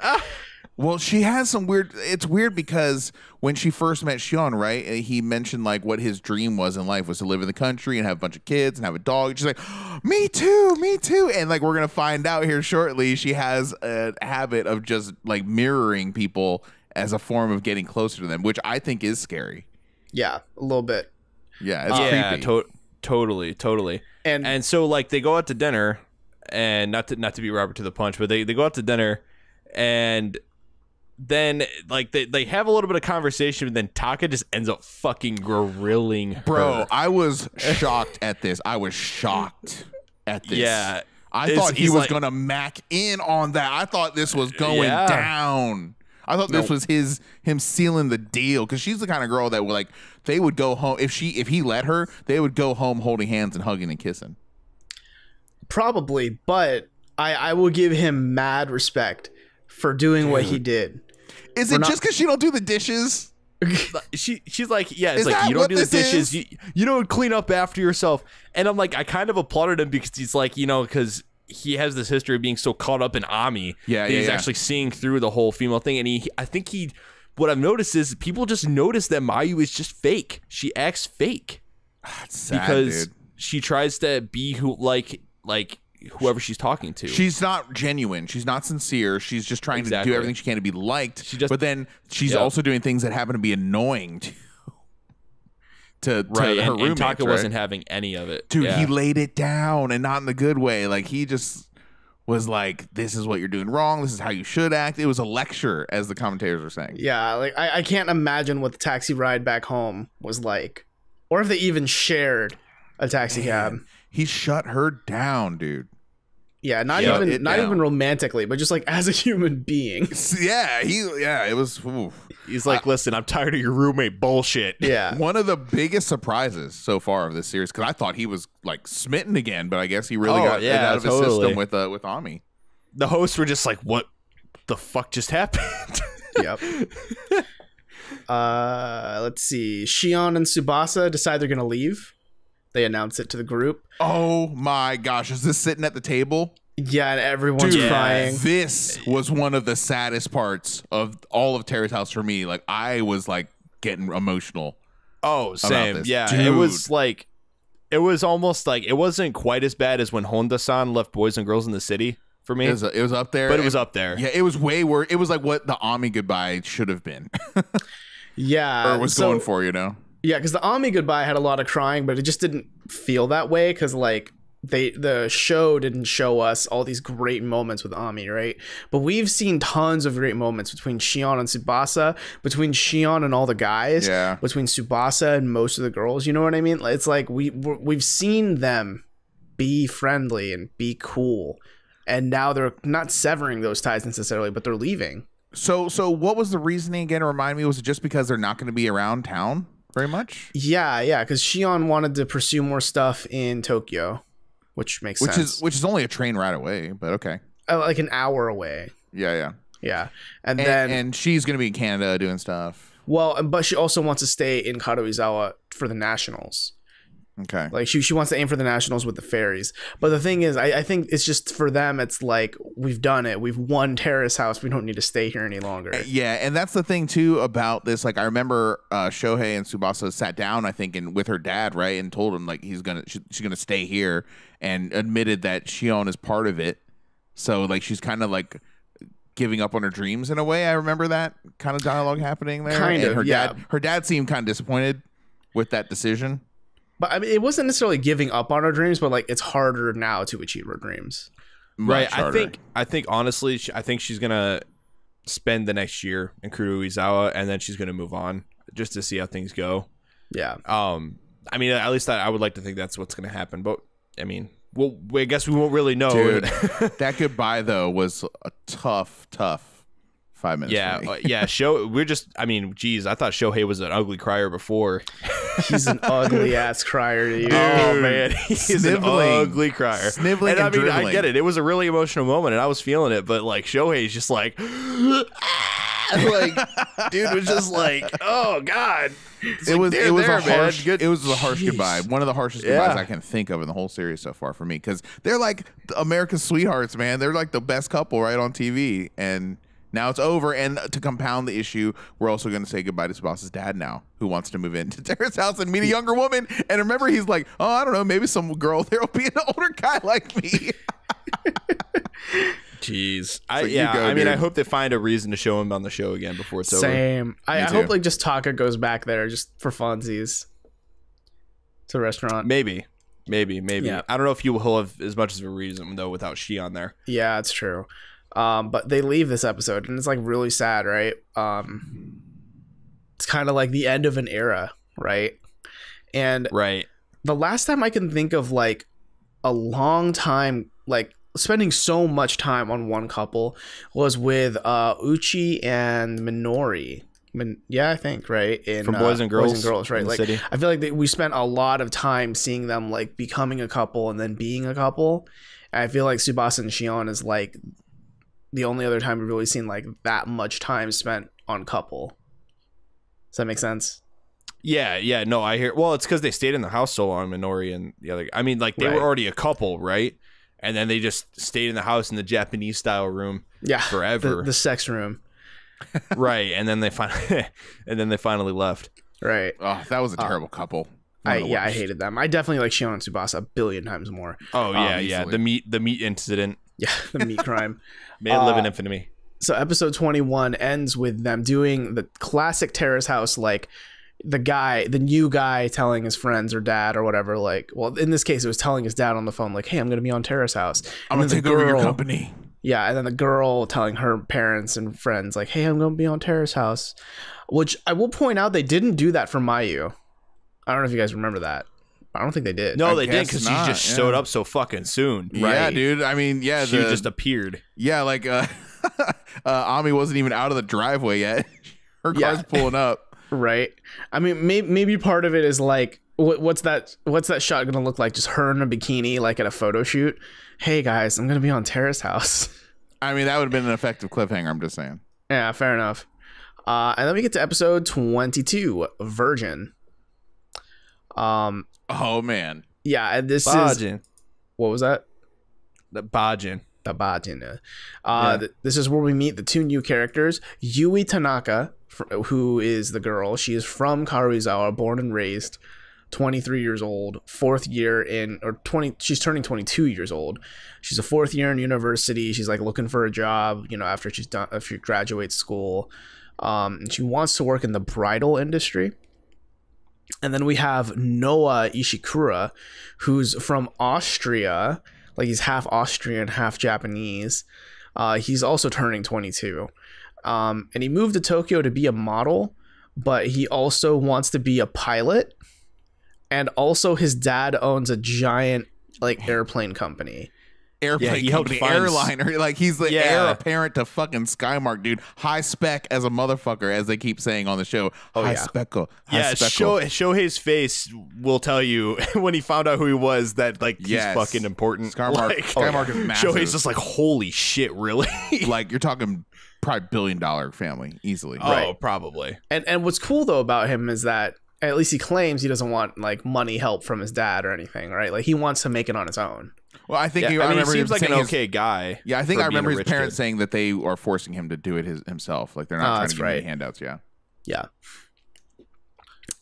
ah. Well, she has some weird. It's weird because when she first met Sean, right, eh, he mentioned like what his dream was in life was to live in the country and have a bunch of kids and have a dog. And she's like, "Me too, me too." And like we're gonna find out here shortly, she has a habit of just like mirroring people as a form of getting closer to them, which I think is scary. Yeah, a little bit. Yeah, it's uh, yeah, creepy. To Totally, totally. And and so like they go out to dinner and not to not to beat Robert to the punch, but they, they go out to dinner and then like they, they have a little bit of conversation and then Taka just ends up fucking grilling her. Bro, I was shocked at this. I was shocked at this. Yeah. I thought he was like, gonna mac in on that. I thought this was going yeah. down. I thought nope. this was his him sealing the deal because she's the kind of girl that would like they would go home if she if he let her, they would go home holding hands and hugging and kissing. Probably, but I I will give him mad respect for doing Dude. what he did. Is We're it just because she don't do the dishes? she she's like, yeah, it's is like you don't do the dishes, you you don't clean up after yourself. And I'm like, I kind of applauded him because he's like, you know, because he has this history of being so caught up in Ami. Yeah, yeah he's yeah. actually seeing through the whole female thing, and he I think he what I've noticed is people just notice that Mayu is just fake. She acts fake. Ah, sad, because dude. she tries to be who like like whoever she's talking to. She's not genuine. She's not sincere. She's just trying exactly. to do everything she can to be liked. She just, but then she's also doing things that happen to be annoying to to, right. to and, her and, roommates. Taka right? wasn't having any of it. Dude, yeah. he laid it down and not in the good way. Like he just was like, "This is what you're doing wrong. This is how you should act." It was a lecture, as the commentators were saying. Yeah, like I, I can't imagine what the taxi ride back home was like, or if they even shared a taxi Man, cab. He shut her down, dude. Yeah, not yeah, even it, not yeah. even romantically, but just like as a human being. Yeah, he yeah, it was oof. He's like, I, "Listen, I'm tired of your roommate bullshit." Yeah. One of the biggest surprises so far of this series cuz I thought he was like smitten again, but I guess he really oh, got yeah, out of totally. his system with uh, with Ami. The hosts were just like, "What the fuck just happened?" yep. Uh, let's see. Shion and Subasa decide they're going to leave they announce it to the group. Oh my gosh, is this sitting at the table? Yeah, and everyone's Dude, crying. This was one of the saddest parts of all of Terry's house for me. Like I was like getting emotional. Oh, same. Yeah, Dude. it was like it was almost like it wasn't quite as bad as when Honda-san left Boys and Girls in the City for me. It was, it was up there, but it was up there. Yeah, it was way worse. It was like what the Ami goodbye should have been. yeah, or was so, going for you know. Yeah, because the Ami goodbye had a lot of crying, but it just didn't feel that way because like they the show didn't show us all these great moments with Ami, right? But we've seen tons of great moments between Shion and Subasa, between Shion and all the guys, yeah. between Subasa and most of the girls. You know what I mean? It's like we we've seen them be friendly and be cool, and now they're not severing those ties necessarily, but they're leaving. So so what was the reasoning again? Remind me, was it just because they're not going to be around town? very much. Yeah, yeah, because Shion wanted to pursue more stuff in Tokyo, which makes which sense. is which is only a train ride away, but okay, uh, like an hour away. Yeah, yeah, yeah, and, and then and she's gonna be in Canada doing stuff. Well, but she also wants to stay in Kadoizawa for the nationals. Okay. Like she she wants to aim for the nationals with the fairies. But the thing is, I, I think it's just for them, it's like we've done it. We've won Terrace House. We don't need to stay here any longer. Uh, yeah, and that's the thing too about this. Like I remember uh, Shohei and Subasa sat down, I think, and with her dad, right, and told him like he's gonna she, she's gonna stay here, and admitted that Shion is part of it. So like she's kind of like giving up on her dreams in a way. I remember that kind of dialogue happening there. Kind and of. Her yeah. dad her dad seemed kind of disappointed with that decision but I mean, it wasn't necessarily giving up on our dreams, but like it's harder now to achieve our dreams. Right. Harder. I think. I think honestly, I think she's gonna spend the next year in Kuru Izawa, and then she's gonna move on just to see how things go. Yeah. Um. I mean, at least I, I would like to think that's what's gonna happen. But I mean, well, I guess we won't really know. Dude, that goodbye though was a tough, tough five minutes. Yeah, uh, yeah. Show we're just. I mean, geez, I thought Shohei was an ugly crier before. He's an ugly ass crier, dude. Oh man, he's sniveling, an ugly crier, sniveling. And, and I mean, dribbling. I get it. It was a really emotional moment, and I was feeling it. But like Shohei's just like, like, dude was just like, oh god. It's it was it was there, a man. harsh Good. it was a harsh Jeez. goodbye. One of the harshest yeah. goodbyes I can think of in the whole series so far for me because they're like America's sweethearts, man. They're like the best couple right on TV, and now it's over, and to compound the issue, we're also going to say goodbye to Sabas's dad now, who wants to move into Tara's house and meet a younger woman. And remember, he's like, "Oh, I don't know, maybe some girl there will be an older guy like me." Jeez, I yeah. Go, I mean, I hope they find a reason to show him on the show again before it's Same. over. Same. I, I hope like just Taka goes back there just for funsies to restaurant. Maybe, maybe, maybe. Yeah. I don't know if you will have as much of a reason though without she on there. Yeah, it's true. Um, but they leave this episode, and it's like really sad, right? Um, it's kind of like the end of an era, right? And right, the last time I can think of like a long time, like spending so much time on one couple was with uh, Uchi and Minori. Min- yeah, I think right in from uh, boys and girls, uh, boys and girls, right? Like city. I feel like they, we spent a lot of time seeing them like becoming a couple and then being a couple. And I feel like Subasa and Shion is like the only other time we've really seen like that much time spent on couple. Does that make sense? Yeah, yeah, no, I hear. Well, it's because they stayed in the house so long, Minori and the other. I mean, like they right. were already a couple, right? And then they just stayed in the house in the Japanese style room, yeah, forever. The, the sex room, right? And then they finally, and then they finally left. Right. Oh, that was a uh, terrible uh, couple. I, yeah, I hated them. I definitely like Shion and Tsubasa a billion times more. Oh yeah, um, yeah. The meat, the meat incident. Yeah, the meat crime. May uh, live in uh, infamy. So episode 21 ends with them doing the classic Terrace House, like the guy, the new guy telling his friends or dad or whatever, like, well, in this case, it was telling his dad on the phone, like, hey, I'm going to be on Terrace House. I'm going to take girl, over your company. Yeah. And then the girl telling her parents and friends, like, hey, I'm going to be on Terrace House, which I will point out they didn't do that for Mayu. I don't know if you guys remember that. I don't think they did. No, I they did because she just showed up so fucking soon. Right? Yeah, dude. I mean, yeah, she the, just appeared. Yeah, like uh, uh, Ami wasn't even out of the driveway yet. Her car's yeah. pulling up. right. I mean, maybe maybe part of it is like, what's that? What's that shot gonna look like? Just her in a bikini, like at a photo shoot. Hey guys, I'm gonna be on Terrace House. I mean, that would have been an effective cliffhanger. I'm just saying. Yeah, fair enough. Uh, and then we get to episode 22, Virgin. Um, Oh man. Yeah, and this Bajin. is what was that? The Bajin. The Bajin. Uh, yeah. th this is where we meet the two new characters, Yui Tanaka, who is the girl. She is from Karuizawa, born and raised. 23 years old, fourth year in or 20 she's turning 22 years old. She's a fourth year in university. She's like looking for a job, you know, after she's done after she graduates school. Um, she wants to work in the bridal industry. And then we have Noah Ishikura, who's from Austria. Like he's half Austrian, half Japanese. Uh, he's also turning 22. Um, and he moved to Tokyo to be a model, but he also wants to be a pilot. And also, his dad owns a giant like airplane company airplane yeah, company airliner. Like he's the yeah. heir apparent to fucking Skymark, dude. High spec as a motherfucker, as they keep saying on the show. Oh, high yeah. speckle. High yeah, speckle. show show his face will tell you when he found out who he was that like yes. he's fucking important. Skymark, like, oh, Skymark oh, is massive. Shohei's just like, holy shit, really? like you're talking probably billion dollar family easily. Oh, right. probably. And and what's cool though about him is that at least he claims he doesn't want like money help from his dad or anything, right? Like he wants to make it on his own. Well, I think yeah, he, I, mean, remember he seems like an his, okay guy. Yeah, I think I remember his parents kid. saying that they are forcing him to do it his, himself. Like they're not oh, trying to give right. him handouts. Yeah. Yeah.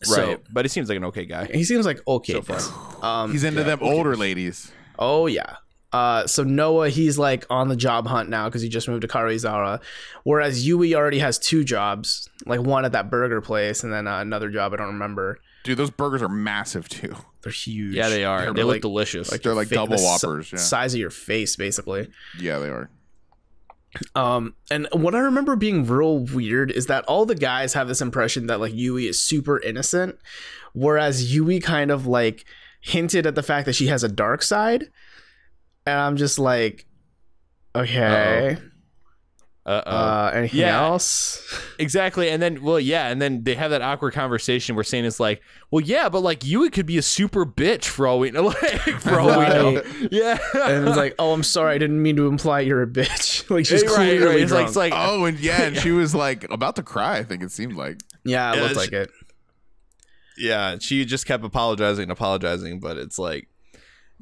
So, right, but he seems like an okay guy. He seems like okay. So far. Um, he's into yeah, them older ladies. Oh yeah, uh, so Noah, he's like on the job hunt now because he just moved to Karizara, whereas Yui already has two jobs, like one at that burger place and then uh, another job I don't remember. Dude, those burgers are massive too. They're huge. Yeah, they are. They're they look delicious. Like they're like fa- double the whoppers. Yeah. Size of your face, basically. Yeah, they are. Um, and what I remember being real weird is that all the guys have this impression that like Yui is super innocent, whereas Yui kind of like hinted at the fact that she has a dark side, and I'm just like, okay. Uh-oh uh oh. Anything yeah, else? exactly. And then, well, yeah. And then they have that awkward conversation where Santa's like, "Well, yeah, but like you, could be a super bitch for all we know. Like, for all we know, yeah." and it's like, "Oh, I'm sorry, I didn't mean to imply you're a bitch." like she's right, clearly right. It's drunk. Like, it's like, oh, and yeah, and she was like about to cry. I think it seemed like. Yeah, it yeah, looked she, like it. Yeah, she just kept apologizing and apologizing, but it's like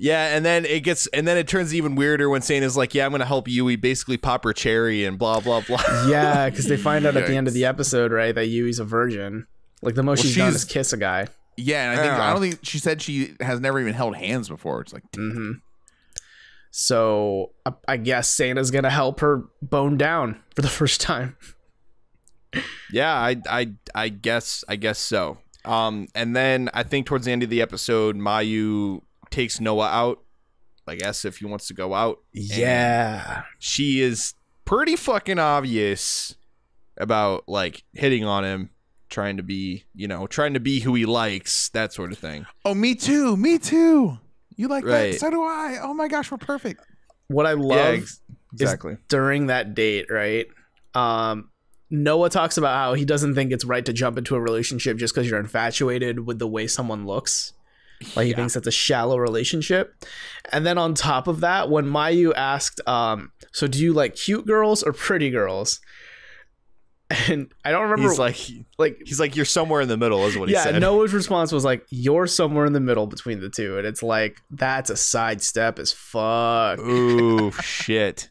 yeah, and then it gets, and then it turns even weirder when Santa's is like, "Yeah, I'm going to help Yui basically pop her cherry and blah blah blah." yeah, because they find out at the end of the episode, right, that Yui's a virgin. Like the most well, she's, she's done is kiss a guy. Yeah, and I think uh, I don't think she said she has never even held hands before. It's like, mm-hmm. so I, I guess Santa's gonna help her bone down for the first time. yeah, I, I, I guess, I guess so. Um, and then I think towards the end of the episode, Mayu takes Noah out, I guess, if he wants to go out. Yeah. She is pretty fucking obvious about like hitting on him, trying to be, you know, trying to be who he likes, that sort of thing. Oh, me too. Me too. You like right. that? So do I. Oh my gosh, we're perfect. What I love yeah, exactly during that date, right? Um, Noah talks about how he doesn't think it's right to jump into a relationship just because you're infatuated with the way someone looks. Like he yeah. thinks that's a shallow relationship. And then on top of that, when Mayu asked, um, so do you like cute girls or pretty girls? And I don't remember. He's like, like he's like, you're somewhere in the middle, is what he yeah, said. Noah's response was like, you're somewhere in the middle between the two, and it's like that's a sidestep as fuck. Ooh, shit.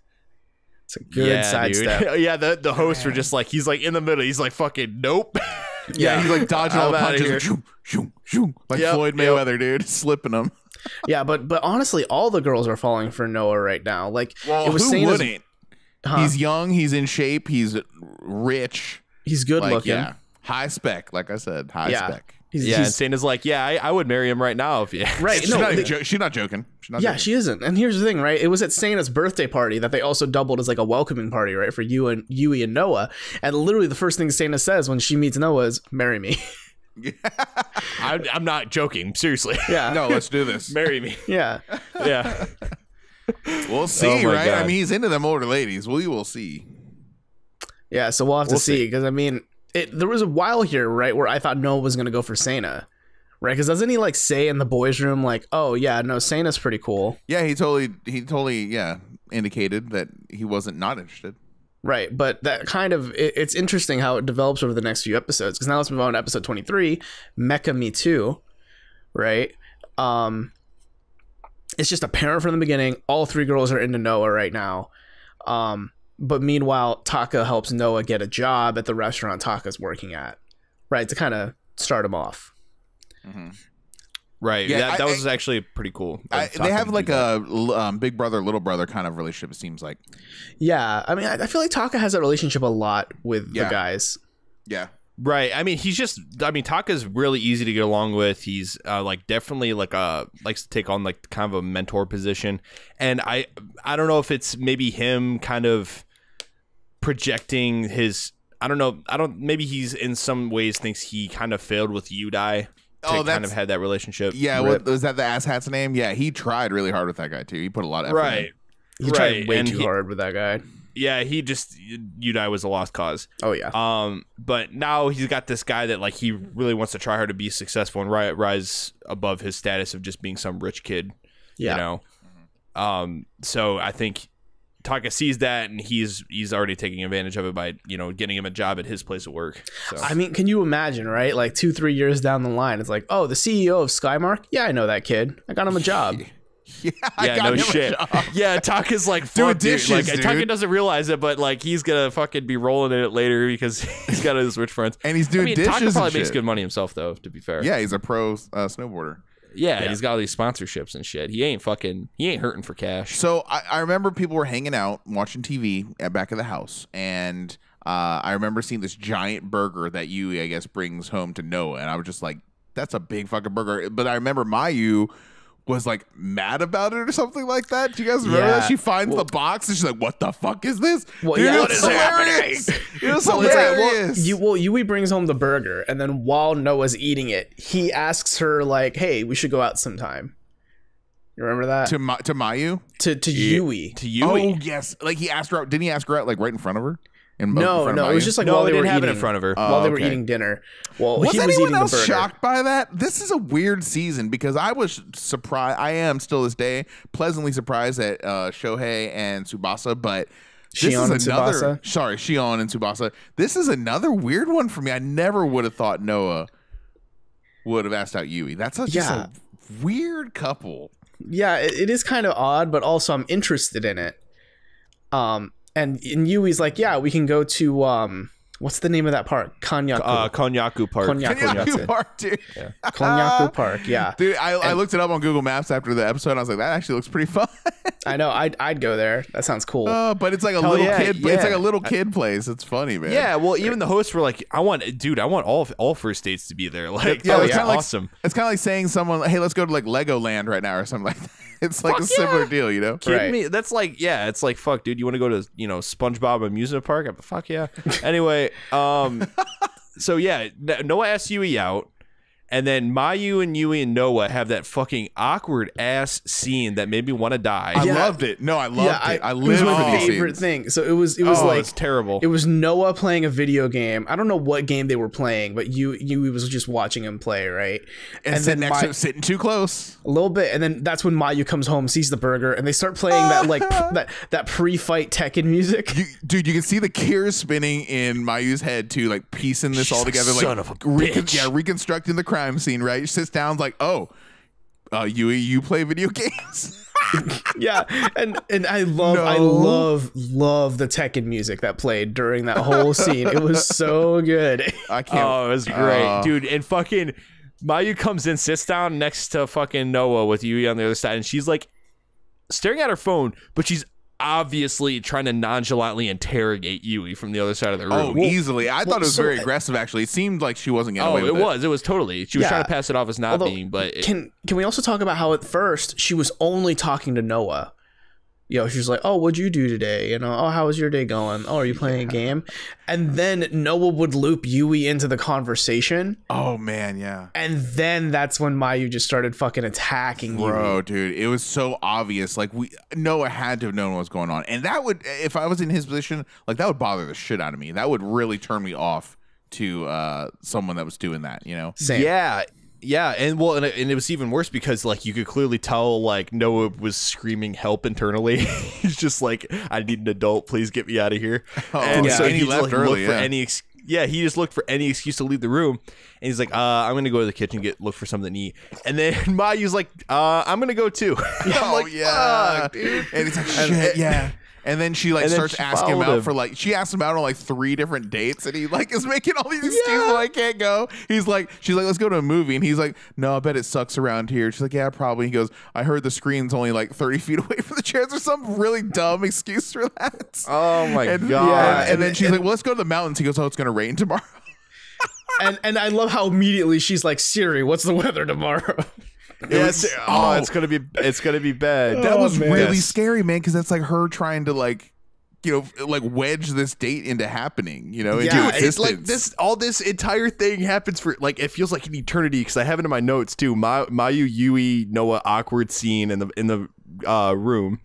It's a good yeah, sidestep. yeah, the the hosts were just like, he's like in the middle. He's like, fucking nope. yeah, yeah he's like dodging all the punches shoom, shoom, like yep, Floyd Mayweather, yep. dude, slipping them. yeah, but but honestly, all the girls are falling for Noah right now. Like well, it was who wouldn't? As, huh? He's young, he's in shape, he's rich, he's good like, looking, yeah. high spec. Like I said, high yeah. spec. He's, yeah, he's, and Sana's like, yeah, I, I, would marry him right now if you. Right, she's, no, not they, jo- she's not joking. She's not yeah, joking. she isn't. And here's the thing, right? It was at Santa's birthday party that they also doubled as like a welcoming party, right, for you and Yui and Noah. And literally, the first thing Santa says when she meets Noah is, "Marry me." I, am not joking. Seriously. Yeah. No, let's do this. Marry me. Yeah. Yeah. We'll see, oh right? God. I mean, he's into them older ladies. We will see. Yeah, so we'll have we'll to see because I mean, it, there was a while here, right, where I thought Noah was gonna go for Sana, right? Because doesn't he like say in the boys' room, like, "Oh yeah, no, Sana's pretty cool." Yeah, he totally, he totally, yeah, indicated that he wasn't not interested. Right, but that kind of it, it's interesting how it develops over the next few episodes because now let's move on to episode 23, Mecha Me Too, right? Um it's just apparent from the beginning all three girls are into Noah right now. Um but meanwhile, Taka helps Noah get a job at the restaurant Taka's working at, right? To kind of start him off. Mm-hmm. Right. Yeah, that, that I, was actually pretty cool. I, they have like a um, big brother, little brother kind of relationship. It seems like. Yeah, I mean, I, I feel like Taka has that relationship a lot with yeah. the guys. Yeah. Right. I mean, he's just. I mean, Taka's really easy to get along with. He's uh, like definitely like a likes to take on like kind of a mentor position, and I I don't know if it's maybe him kind of projecting his I don't know. I don't. Maybe he's in some ways thinks he kind of failed with Udai, oh, kind of had that relationship. Yeah, what, was that the asshat's name? Yeah, he tried really hard with that guy too. He put a lot of effort right. In. He right. tried way and too he, hard with that guy. Yeah, he just you die was a lost cause. Oh yeah. Um, but now he's got this guy that like he really wants to try hard to be successful and ri- rise above his status of just being some rich kid. Yeah. You know. Um, so I think Taka sees that and he's he's already taking advantage of it by you know getting him a job at his place of work. So. I mean, can you imagine, right? Like two three years down the line, it's like, oh, the CEO of Skymark. Yeah, I know that kid. I got him a job. Yeah, yeah no shit. Yeah, Taka's like do dishes, dude. Like dude. Taka doesn't realize it, but like he's gonna fucking be rolling in it later because he's got his rich friends and he's doing I mean, dishes. Taka probably makes shit. good money himself, though. To be fair, yeah, he's a pro uh, snowboarder. Yeah, yeah, he's got all these sponsorships and shit. He ain't fucking. He ain't hurting for cash. So I, I remember people were hanging out, watching TV at back of the house, and uh, I remember seeing this giant burger that Yui, I guess, brings home to Noah, and I was just like, "That's a big fucking burger." But I remember Mayu was like mad about it or something like that. Do you guys remember yeah. that? She finds well, the box and she's like, "What the fuck is this? Well, Dude, yeah, what is hilarious. happening? It well, hilarious." Like, well, you, well, Yui brings home the burger, and then while Noah's eating it, he asks her like, "Hey, we should go out sometime." You remember that to Ma- to Mayu to to yeah. Yui to Yui. Oh yes, like he asked her out. Didn't he ask her out like right in front of her? In, no, in no, it was just like no, while they, they were eating in front of her, oh, while they were oh, okay. eating dinner. Well, was, was anyone else shocked by that? This is a weird season because I was surprised. I am still this day pleasantly surprised at uh, Shohei and Subasa. but this Shion is another. Tsubasa. Sorry, Shion and Subasa. This is another weird one for me. I never would have thought Noah would have asked out Yui. That's a, just yeah. a weird couple. Yeah, it, it is kind of odd, but also I'm interested in it. Um, and and Yui's like, yeah, we can go to um, what's the name of that park? Konyaku. Uh, Konyaku Park. Konyaku, Konyaku Park, dude. Yeah. Konyaku Park, yeah. Dude, I, and, I looked it up on Google Maps after the episode. I was like, that actually looks pretty fun. I know. I'd, I'd go there. That sounds cool. Uh, but it's like a Hell little yeah, kid. Yeah. It's like a little kid place. It's funny, man. Yeah. Well, even the hosts were like, I want, dude, I want all all first dates to be there. Like, yeah, oh, it's yeah. Kinda awesome. Like, it's kind of like saying someone, hey, let's go to like Legoland right now or something like that. it's like fuck a similar yeah. deal, you know? Kidding right. me? That's like, yeah, it's like, fuck, dude, you want to go to, you know, SpongeBob amusement park? I'm, fuck yeah. anyway, um, so yeah, Noah asked Yui out. And then Mayu and Yui and Noah have that fucking awkward ass scene that made me want to die. I yeah. loved it. No, I loved yeah, it. I, I lived it was my favorite scenes. thing. So it was it was oh, like it's terrible. It was Noah playing a video game. I don't know what game they were playing, but you Yui was just watching him play, right? And, and then next May- to him, sitting too close. A little bit, and then that's when Mayu comes home, sees the burger, and they start playing that like pr- that that pre-fight Tekken music. You, dude, you can see the gears spinning in Mayu's head too, like piecing this She's all together, like, son like, of a re- bitch. yeah, reconstructing the crowd crime scene, right? She sits down, like, oh, uh, you you play video games. yeah, and and I love no. I love love the Tekken music that played during that whole scene. It was so good. I can't. Oh, it was great, uh, dude. And fucking Mayu comes in, sits down next to fucking Noah with Yui on the other side, and she's like staring at her phone, but she's obviously trying to nonchalantly interrogate Yui from the other side of the oh, room. Oh, well, easily. I well, thought it was so very aggressive. Actually, it seemed like she wasn't getting oh, away. Oh, it, it was. It was totally. She was yeah. trying to pass it off as not Although, being. But it, can can we also talk about how at first she was only talking to Noah? you know, she's like, "Oh, what'd you do today?" You know, "Oh, how was your day going?" "Oh, are you playing yeah. a game?" And then Noah would loop Yui into the conversation. Oh man, yeah. And then that's when Mayu just started fucking attacking Bro, Yui. dude, it was so obvious. Like we Noah had to have known what was going on, and that would, if I was in his position, like that would bother the shit out of me. That would really turn me off to uh someone that was doing that. You know? Same. Yeah, yeah, and well, and it, and it, was even worse because like you could clearly tell like Noah was screaming help internally. he's just like, "I need an adult, please get me out of here." Oh, and yeah. so and he, he left like, early. Yeah. any ex- yeah, he just looked for any excuse to leave the room, and he's like, uh, "I'm gonna go to the kitchen get look for something to eat." And then Mayu's like, uh, "I'm gonna go too." I'm oh yeah, dude. And it's like, and, yeah. And then she like then starts she asking him out him. for like she asks him out on like three different dates, and he like is making all these excuses yeah. why I can't go. He's like, she's like, let's go to a movie, and he's like, no, I bet it sucks around here. She's like, yeah, probably. He goes, I heard the screen's only like thirty feet away from the chairs, or some really dumb excuse for that. Oh my and, god! Yeah, and, and, then she's and, like, well, let's go to the mountains. He goes, oh, it's gonna rain tomorrow. and and I love how immediately she's like, Siri, what's the weather tomorrow? yes. Was, oh, oh, it's gonna be it's gonna be bad. That oh, was man. really yes. scary, man, because that's like her trying to like you know like wedge this date into happening you know yeah, it's like this all this entire thing happens for like it feels like an eternity because i have it in my notes too my mayu yui noah awkward scene in the in the uh, room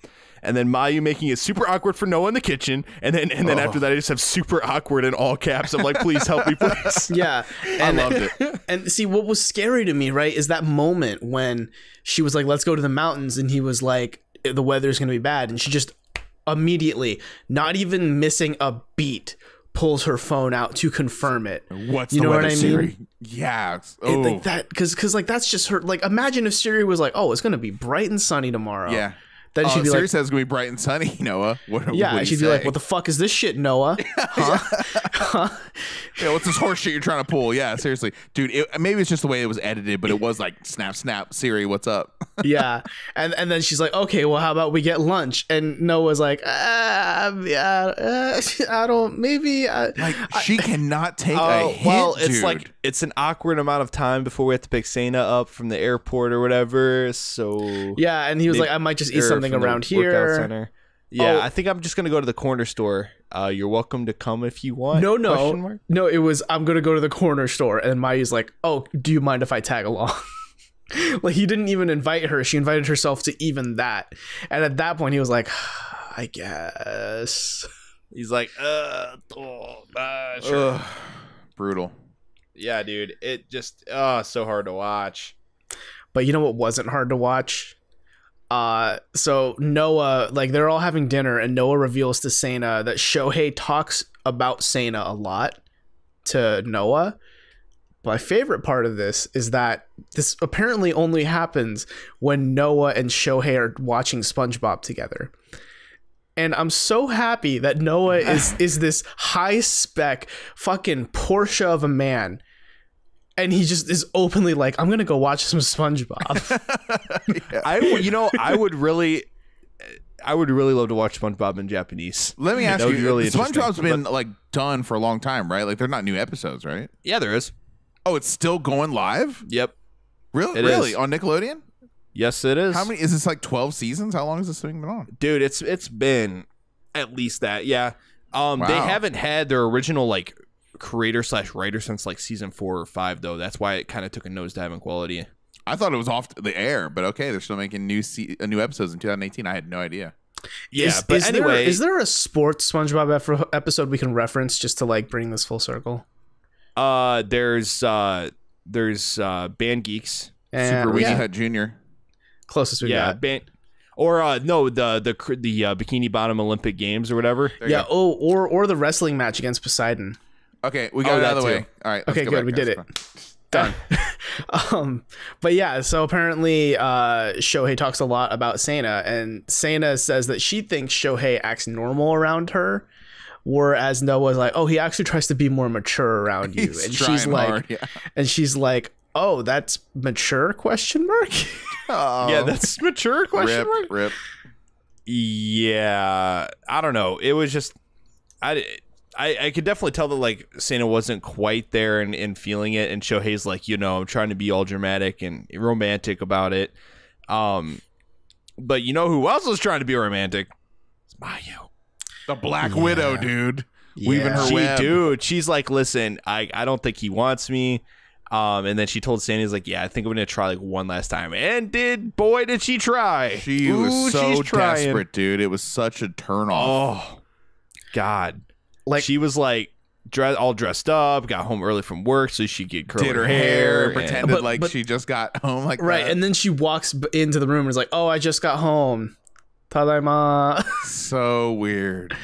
and then Mayu making it super awkward for Noah in the kitchen, and then and then oh. after that I just have super awkward in all caps. I'm like, please help me, please. Yeah, and, I loved it. And see, what was scary to me, right, is that moment when she was like, "Let's go to the mountains," and he was like, "The weather's gonna be bad," and she just immediately, not even missing a beat, pulls her phone out to confirm it. What's you know what I mean? Siri? Yeah, oh. it, like that because because like that's just her. Like imagine if Siri was like, "Oh, it's gonna be bright and sunny tomorrow." Yeah, then oh, she'd uh, be Siri like, says it's gonna be bright and sunny, Noah. What, yeah, what she'd say? be like, "What the fuck is this shit, Noah? Huh? yeah, what's this horse shit you're trying to pull? Yeah, seriously, dude. It, maybe it's just the way it was edited, but it was like, snap, snap, Siri, what's up? yeah, and and then she's like, "Okay, well, how about we get lunch?" And Noah's like, "Ah, uh, I don't. Maybe I, uh, like I, she cannot take uh, a oh, hint. Well, it's dude. like it's an awkward amount of time before we have to pick Sana up from the airport or whatever. So yeah, and he was like, "I might just eat something." something around here. Center. Yeah, oh. I think I'm just gonna go to the corner store. Uh, you're welcome to come if you want. No, no, no. It was I'm gonna go to the corner store, and Mayu's like, "Oh, do you mind if I tag along?" like he didn't even invite her. She invited herself to even that, and at that point, he was like, "I guess." He's like, "Uh, oh, uh sure. brutal." Yeah, dude. It just oh, so hard to watch. But you know what wasn't hard to watch? Uh, so Noah, like they're all having dinner, and Noah reveals to Sana that Shohei talks about Sana a lot to Noah. My favorite part of this is that this apparently only happens when Noah and Shohei are watching SpongeBob together. And I'm so happy that Noah is is this high spec fucking Porsche of a man and he just is openly like, "I'm gonna go watch some SpongeBob." I, you know, I would really, I would really love to watch SpongeBob in Japanese. Let me ask you, really SpongeBob's been but, like done for a long time, right? Like they're not new episodes, right? Yeah, there is. Oh, it's still going live. Yep. Really, it really is. on Nickelodeon. Yes, it is. How many? Is this like twelve seasons? How long has this thing been on? Dude, it's it's been at least that. Yeah. Um, wow. they haven't had their original like creator slash writer since like season four or five, though. That's why it kind of took a nosedive in quality. I thought it was off the air, but okay, they're still making new se- uh, new episodes in 2018. I had no idea. Yeah, is, but is anyway, there, is there a sports SpongeBob episode we can reference just to like bring this full circle? Uh, there's uh, there's uh, Band Geeks, and, Super Weenie yeah. Hut Junior, closest we yeah, got. Band, or uh, no, the the the uh, Bikini Bottom Olympic Games or whatever. There yeah. Oh, or or the wrestling match against Poseidon. Okay, we oh, got oh, it out of the too. way. All right. okay, go good. Back, we did it. Done. um, but yeah, so apparently uh, Shohei talks a lot about Sana, and Sana says that she thinks Shohei acts normal around her, whereas Noah's like, oh, he actually tries to be more mature around you, He's and she's like, hard, yeah. and she's like, oh, that's mature question mark. Oh. Yeah, that's mature question rip, mark. Rip. Yeah, I don't know. It was just I I, I could definitely tell that like Santa wasn't quite there and, and feeling it, and Shohei's like, you know, I'm trying to be all dramatic and romantic about it. Um, but you know who else was trying to be romantic? It's Mayu, the Black yeah. Widow, dude. Yeah. Weaving her she, web. dude. She's like, listen, I I don't think he wants me. Um, and then she told Sandy's like, "Yeah, I think I'm gonna try like one last time." And did boy did she try? She Ooh, was so desperate, dude. It was such a turn off. Oh God, like she was like dress all dressed up, got home early from work so she could curl did her, hair, pretended but, like but, she just got home, like right. That. And then she walks into the room and is like, "Oh, I just got home." Tadaima. so weird.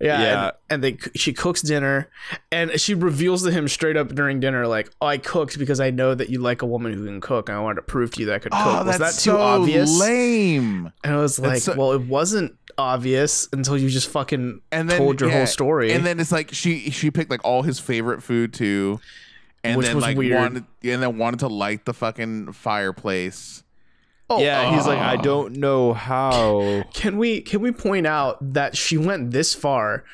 Yeah, yeah. And, and, they she cooks dinner, and she reveals to him straight up during dinner, like, oh, "I cooked because I know that you like a woman who can cook, and I wanted to prove to you that I could cook." Oh, was that too so obvious? Lame. And I was like, so- "Well, it wasn't obvious until you just fucking and then, told your yeah. whole story." And then it's like she she picked like all his favorite food too, and Which then like weird. wanted and then wanted to light the fucking fireplace Oh, yeah, he's like, I uh. don't know how. Can we can we point out that she went this far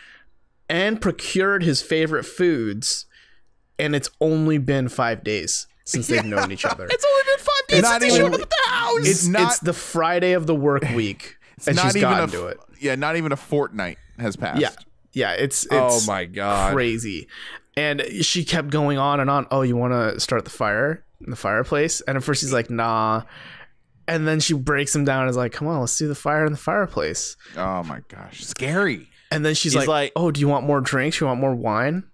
and procured his favorite foods, and it's only been five days since they've yeah. known each other. It's only been five days it's since they even, showed up at the house. It's, not, it's the Friday of the work week, and she's gotten to it. Yeah, not even a fortnight has passed. Yeah, yeah, it's, oh it's oh my god, crazy. And she kept going on and on. Oh, you want to start the fire in the fireplace? And at first he's like, Nah and then she breaks him down and is like, "Come on, let's do the fire in the fireplace." Oh my gosh, scary! And then she's like, like, "Oh, do you want more drinks? You want more wine?"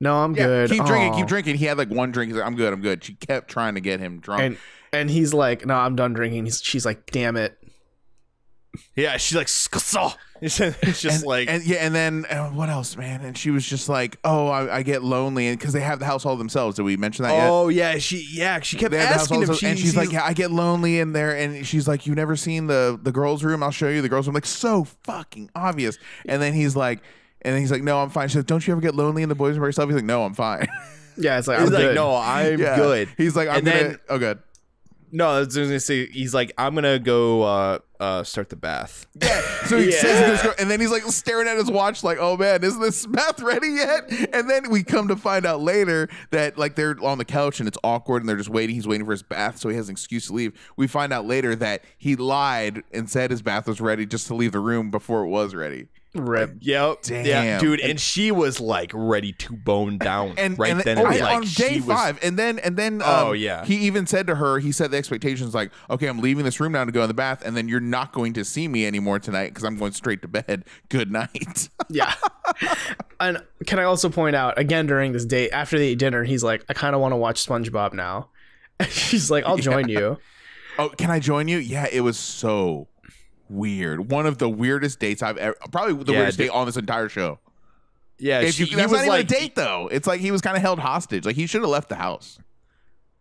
No, I'm yeah, good. Keep Aww. drinking, keep drinking. He had like one drink. He's like, "I'm good, I'm good." She kept trying to get him drunk, and, and he's like, "No, I'm done drinking." He's, she's like, "Damn it." Yeah, she's like, Skull. It's, just and, like and yeah, and then uh, what else, man? And she was just like, "Oh, I, I get lonely," and because they have the house all themselves. Did we mention that? Oh yet? yeah, she yeah she kept asking him, she, and she's, she's like, "Yeah, I get lonely in there," and she's like, "You've never seen the the girls' room? I'll show you the girls' room." Like so fucking obvious. And then he's like, and then he's like, "No, I'm fine." She's like, "Don't you ever get lonely in the boys' room by yourself?" He's like, "No, I'm fine." Yeah, it's like he's I'm like, good. no, I'm yeah. good. He's like, I'm and gonna, then, oh good. No, I was gonna say he's like, I'm gonna go uh, uh, start the bath. Yeah. So he yeah. says and then he's like staring at his watch, like, oh man, is this bath ready yet? And then we come to find out later that like they're on the couch and it's awkward, and they're just waiting. He's waiting for his bath, so he has an excuse to leave. We find out later that he lied and said his bath was ready just to leave the room before it was ready. Rip. Yep. Damn. Yeah, dude. And, she was like ready to bone down and, right and, then. Oh, and like, on day five, was, and then and then. Oh, um, oh yeah. He even said to her, he said the expectations like, okay, I'm leaving this room now to go in the bath, and then you're not going to see me anymore tonight because I'm going straight to bed. Good night. yeah. And can I also point out again during this date after they eat dinner, he's like, I kind of want to watch SpongeBob now. She's like, I'll join yeah. you. Oh, can I join you? Yeah, it was so weird. One of the weirdest dates I've ever, probably the yeah, weirdest date on this entire show. Yeah, if she, that's not like, even a date though. It's like he was kind of held hostage. Like he should have left the house.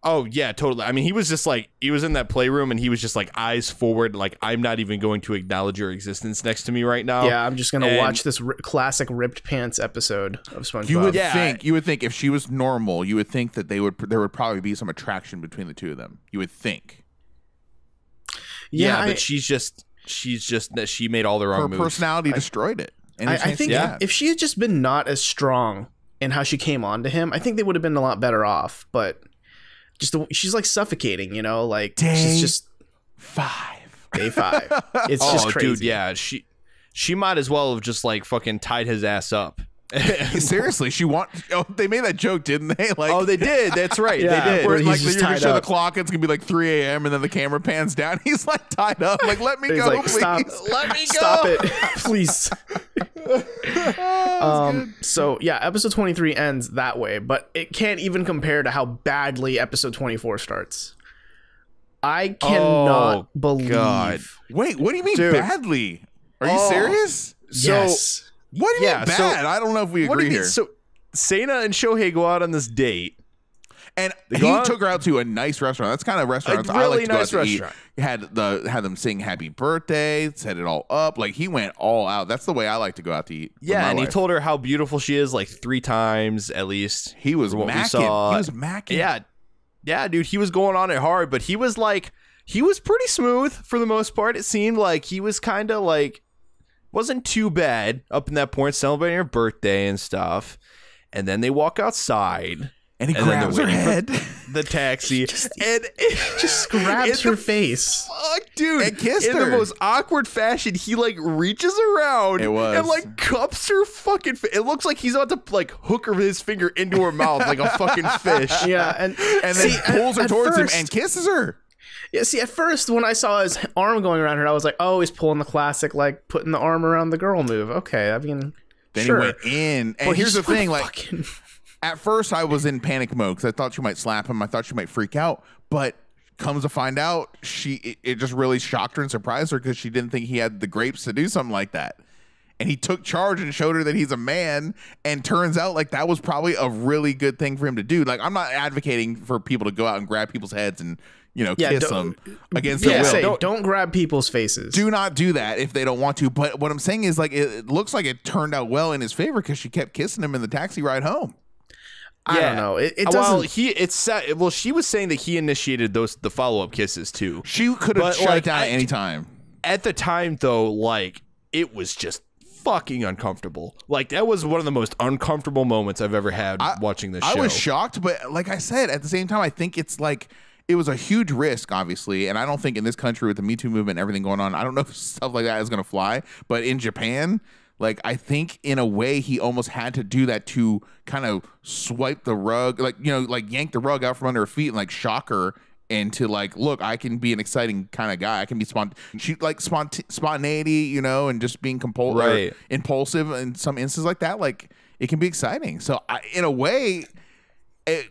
Oh yeah, totally. I mean, he was just like he was in that playroom and he was just like eyes forward, like I'm not even going to acknowledge your existence next to me right now. Yeah, I'm just gonna and watch this classic ripped pants episode of SpongeBob. You would yeah. think you would think if she was normal, you would think that they would there would probably be some attraction between the two of them. You would think. Yeah, yeah I, but she's just she's just that she made all the wrong her moves. personality I, destroyed it. And I, I think yeah. if she had just been not as strong in how she came on to him, I think they would have been a lot better off. But just the, she's like suffocating, you know, like day she's just five. Day five. It's oh, just crazy. dude, yeah. She she might as well have just like fucking tied his ass up Seriously, she want. Oh, they made that joke, didn't they? Like, oh, they did. That's right. Yeah, they did. Where, like, you're gonna show the clock. It's gonna be like 3 a.m. and then the camera pans down. He's like tied up. Like, let me go, like, please. Stop. Let me go. Stop it, please. oh, um, so yeah, episode 23 ends that way, but it can't even compare to how badly episode 24 starts. I oh, cannot oh, believe. God. Wait, what do you mean Dude. badly? Are you oh. serious? So yes. What do you yeah, mean bad? So, I don't know if we agree here. So Sana and Shohei go out on this date. And he took her out to a nice restaurant. That's kind of restaurants really I like to nice go out restaurant. eat. Had the had them sing happy birthday, set it all up. Like he went all out. That's the way I like to go out to eat. Yeah, and he told her how beautiful she is like three times at least. He was what macking. we saw. He was macking. Yeah, yeah, dude. He was going on it hard, but he was like he was pretty smooth for the most part. It seemed like he was kind of like wasn't too bad up in that point, celebrating her birthday and stuff. And then they walk outside. And he and grabs her head. The taxi. just, and it, just grabs her the, face. Fuck, dude. And kissed in her. the most awkward fashion, he like reaches around it was. and like cups her fucking It looks like he's about to like hook her his finger into her mouth like a fucking fish. Yeah. And, and then See, pulls at, her towards first, him and kisses her. Yeah, see, at first when I saw his arm going around her, I was like, "Oh, he's pulling the classic, like putting the arm around the girl move." Okay, I mean, then sure. he went in, and well, here's the thing: like, fucking... at first I was in panic mode because I thought she might slap him, I thought she might freak out, but comes to find out, she it, it just really shocked her and surprised her because she didn't think he had the grapes to do something like that. And he took charge and showed her that he's a man. And turns out, like, that was probably a really good thing for him to do. Like, I'm not advocating for people to go out and grab people's heads and you know, yeah, kiss them uh, against yeah, their will. Say, don't, don't, grab people's faces. Do not do that if they don't want to. But what I'm saying is, like, it, it looks like it turned out well in his favor because she kept kissing him in the taxi ride home. I yeah. don't know. It, it doesn't. Well, he it's well, she was saying that he initiated those the follow up kisses too. She could have shut like, down at any time. At the time, though, like it was just fucking uncomfortable. Like that was one of the most uncomfortable moments I've ever had I, watching this. I was shocked, but like I said, at the same time, I think it's like it was a huge risk, obviously. And I don't think in this country with the Me Too movement and everything going on, I don't know if stuff like that is going to fly. But in Japan, like I think in a way he almost had to do that to kind of swipe the rug, like you know, like yank the rug out from under her feet and like shock her into like, look, I can be an exciting kind of guy. I can be spont, shoot like spont spontaneity, you know, and just being compul- right. impulsive in some instances like that. Like it can be exciting. So I, in a way, it,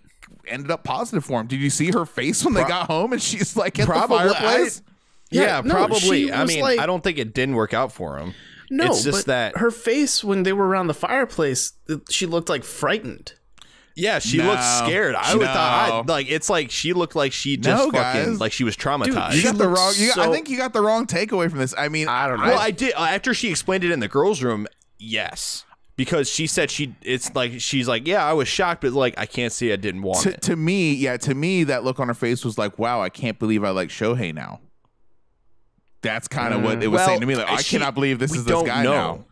ended up positive for him. Did you see her face when Pro they got home and she's like in probably, the fireplace? I, yeah, yeah no, probably. I mean, like, I don't think it didn't work out for him. No, it's just that her face when they were around the fireplace, she looked like frightened. Yeah, she no, looked scared. I no. would thought I, like it's like she looked like she just no, fucking guys. like she was traumatized. Dude, you got the wrong. Got, so, I think you got the wrong takeaway from this. I mean, I don't know. Well, I, I did after she explained it in the girls' room. Yes, because she said she it's like she's like yeah i was shocked but like i can't say i didn't want to, it to me yeah to me that look on her face was like wow i can't believe i like shohei now that's kind of mm. what it was well, mm. saying to me like she, i cannot believe this is this guy know. now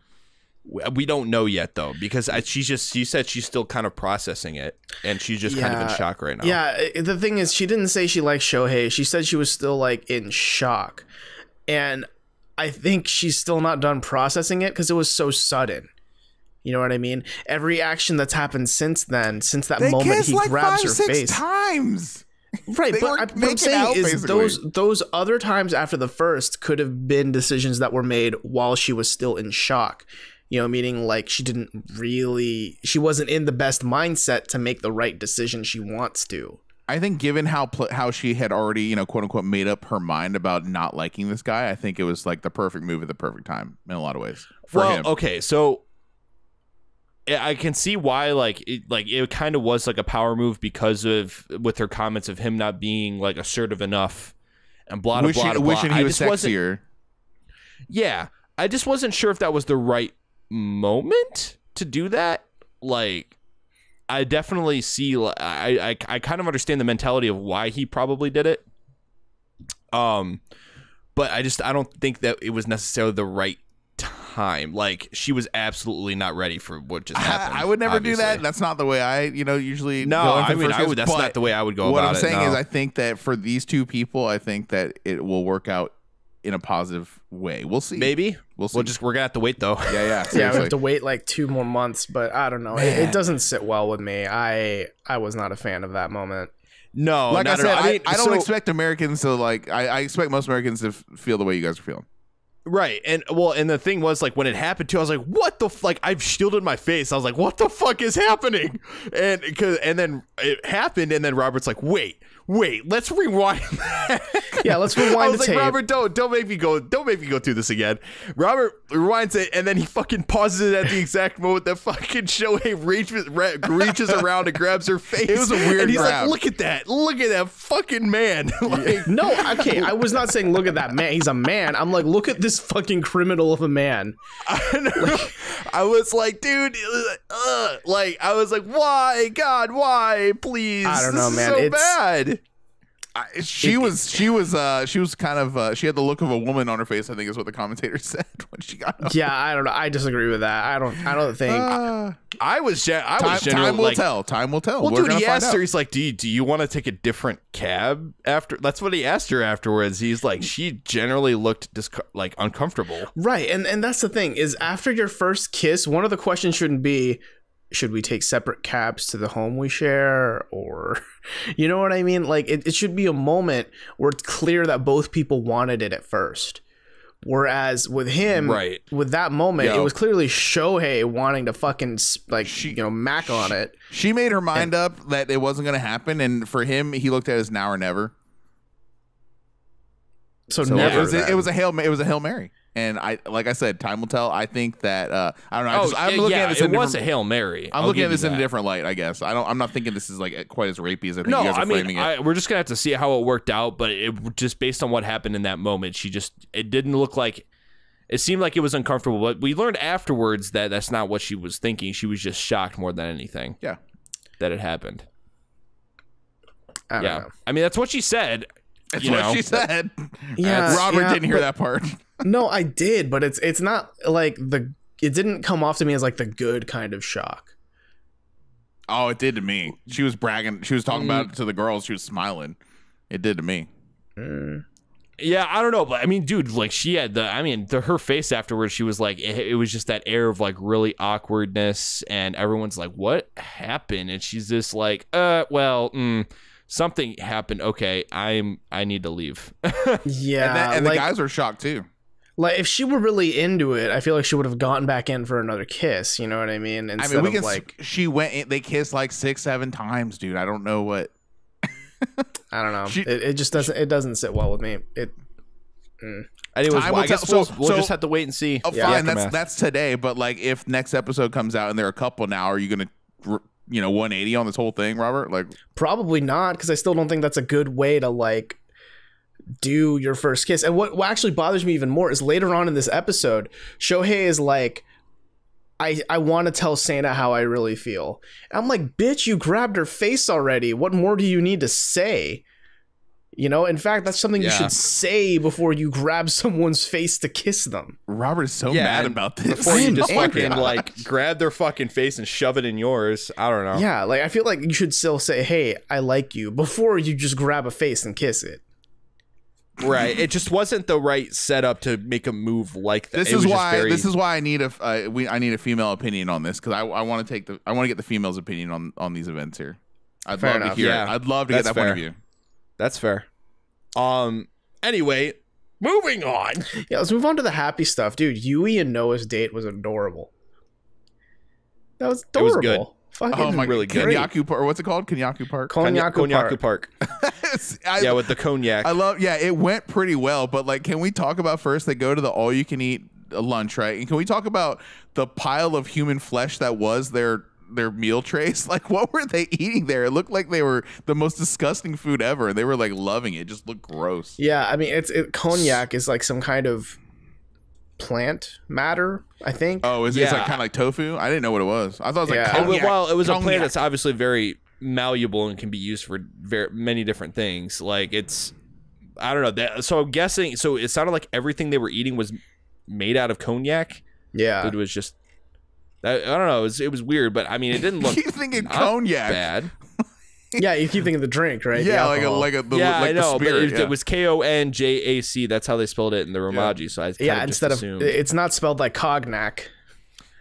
we don't know yet though because I, she's just she said she's still kind of processing it and she's just yeah. kind of in shock right now yeah the thing is she didn't say she liked shohei she said she was still like in shock and i think she's still not done processing it because it was so sudden you know what I mean? Every action that's happened since then, since that they moment he like grabs five, her face times. Right, but I, what I'm saying is basically. those those other times after the first could have been decisions that were made while she was still in shock. You know, meaning like she didn't really she wasn't in the best mindset to make the right decision she wants to. I think given how how she had already, you know, quote unquote made up her mind about not liking this guy, I think it was like the perfect move at the perfect time in a lot of ways. For well, him. okay, so I can see why like it like it kind of was like a power move because of with her comments of him not being like assertive enough and blah wishing, blah blah. Wishing he I was sexier. Yeah, I just wasn't sure if that was the right moment to do that. Like, I definitely see. I I, I kind of understand the mentality of why he probably did it. Um, but I just I don't think that it was necessarily the right time. Like she was absolutely not ready for what just happened. I, I would never obviously. do that. That's not the way I, you know, usually. No, I mean, I would, that's not the way I would go. What I'm saying no. is, I think that for these two people, I think that it will work out in a positive way. We'll see. Maybe we'll see. We'll just we're gonna have to wait though. Yeah, yeah, yeah. We have to wait like two more months, but I don't know. It, it, doesn't sit well with me. I I was not a fan of that moment. No, like I said, I, mean, I, don't so, expect Americans to like. I, I expect most Americans to feel the way you guys are feeling. Right. And well, and the thing was like when it happened too, I was like, what the f-? like I've shielded my face. I was like, what the fuck is happening? And cause, and then it happened and then Robert's like, wait, wait, let's rewind. yeah, let's rewind. I was like, tape. Robert, don't don't make me go, don't make me go through this again. Robert rewinds it, and then he fucking pauses it at the exact moment that fucking Shohei reaches re reaches around and grabs her face. It was a weird. And he's grab. like, look at that, look at that fucking man. like, no, okay, I was not saying look at that man. He's a man. I'm like, look at this fucking criminal of a man. I, like, I was like, dude, uh, like I was like, why, God, why, please? I don't know, man. So it's, bad. I, she was she was uh, she was kind of uh, she had the look of a woman on her face. I think is what the commentator said when she got. Up. Yeah, I don't know. I disagree with that. I don't. I don't think. Uh, I, I was. Gen- I time, was. General, time will like, tell. Time will tell. Well, We're dude, he asked her. He's like, "Do you do you want to take a different cab after?" That's what he asked her afterwards. He's like, she generally looked dis- like uncomfortable. Right, and and that's the thing is after your first kiss, one of the questions shouldn't be, should we take separate cabs to the home we share or you know what i mean like it, it should be a moment where it's clear that both people wanted it at first whereas with him right with that moment Yo. it was clearly shohei wanting to fucking like she, you know mac she, on it she made her mind and, up that it wasn't going to happen and for him he looked at it as now or never so, so never it was, it was, a hail it was a hail mary and I, like I said, time will tell. I think that uh, I don't know. I oh, just, oh, I'm looking yeah, at this. It was a hail mary. I'm I'll looking at this in a different light, I guess. I don't. I'm not thinking this is like quite as rapey as I think no, you guys are I mean, framing it. I, we're just gonna have to see how it worked out. But it just based on what happened in that moment, she just it didn't look like. It seemed like it was uncomfortable, but we learned afterwards that that's not what she was thinking. She was just shocked more than anything. Yeah, that it happened. I yeah, know. I mean that's what she said. That's what know. she said. Yeah, Robert yeah, didn't hear but, that part no, I did, but it's it's not like the it didn't come off to me as like the good kind of shock. Oh, it did to me. She was bragging. She was talking about mm. it to the girls. She was smiling. It did to me. Mm. Yeah, I don't know, but I mean, dude, like she had the, I mean, the, her face afterwards, she was like, it, it, was just that air of like really awkwardness, and everyone's like, "What happened?" And she's just like, "Uh, well, mm, something happened. Okay, I'm, I need to leave." yeah, and, that, and like, the guys are shocked too. Like if she were really into it, I feel like she would have gotten back in for another kiss. You know what I mean? Instead I mean, we can, like she went. In, they kissed like six, seven times, dude. I don't know what. I don't know. She, it, it, just doesn't. It doesn't sit well with me. It. Mm. Anyways, well, I guess we'll, so, we'll so, just have to wait and see. Oh, yeah. Fine, yeah, that's that's today. But like, if next episode comes out and they're a couple now, are you gonna, you know, 180 on this whole thing, Robert? Like, probably not, because I still don't think that's a good way to like do your first kiss. And what, what actually bothers me even more is later on in this episode, Shohei is like, I, I want to tell Santa how I really feel. And I'm like, bitch, you grabbed her face already. What more do you need to say? You know, in fact, that's something yeah. you should say before you grab someone's face to kiss them. Robert is so yeah, mad about this. Before you just oh fucking like grab their fucking face and shove it in yours. I don't know. Yeah, like I feel like you should still say, "Hey, I like you," before you just grab a face and kiss it. Right. It just wasn't the right setup to make a move like that. This it is why very... this is why I need a uh, we I need a female opinion on this because I, I want to take the I want to get the female's opinion on on these events here. I'd fair love enough. to hear. Yeah. I'd love to That's get that fair. point of view. That's fair. Um. Anyway, moving on. Yeah, let's move on to the happy stuff, dude. Yui and Noah's date was adorable. That was adorable. It was good. Fucking oh my, really good. Kenyaku Park, or what's it called? Kenyaku Park. Konyaku, Konyaku Park. Park. I, yeah, with the cognac. I love. Yeah, it went pretty well. But like, can we talk about first? They go to the all-you-can-eat uh, lunch, right? And can we talk about the pile of human flesh that was their their meal trays. Like, what were they eating there? It looked like they were the most disgusting food ever, and they were like loving it. it just looked gross. Yeah, I mean, it's it, cognac is like some kind of plant matter. I think. Oh, is yeah. like kind of like tofu? I didn't know what it was. I thought it was yeah. like cognac. well, it was cognac. a plant that's obviously very malleable and can be used for very many different things. Like it's, I don't know. That, so I'm guessing. So it sounded like everything they were eating was made out of cognac. Yeah, it was just I, don't know. It was, it was, weird, but I mean, it didn't look. Keep thinking cognac. Bad yeah, you keep thinking the drink, right? Yeah, like a like a the, yeah, like I know, spirit, but it, yeah. it was K O N J A C. That's how they spelled it in the Romaji. Yeah. So I yeah, instead assumed. of it's not spelled like cognac.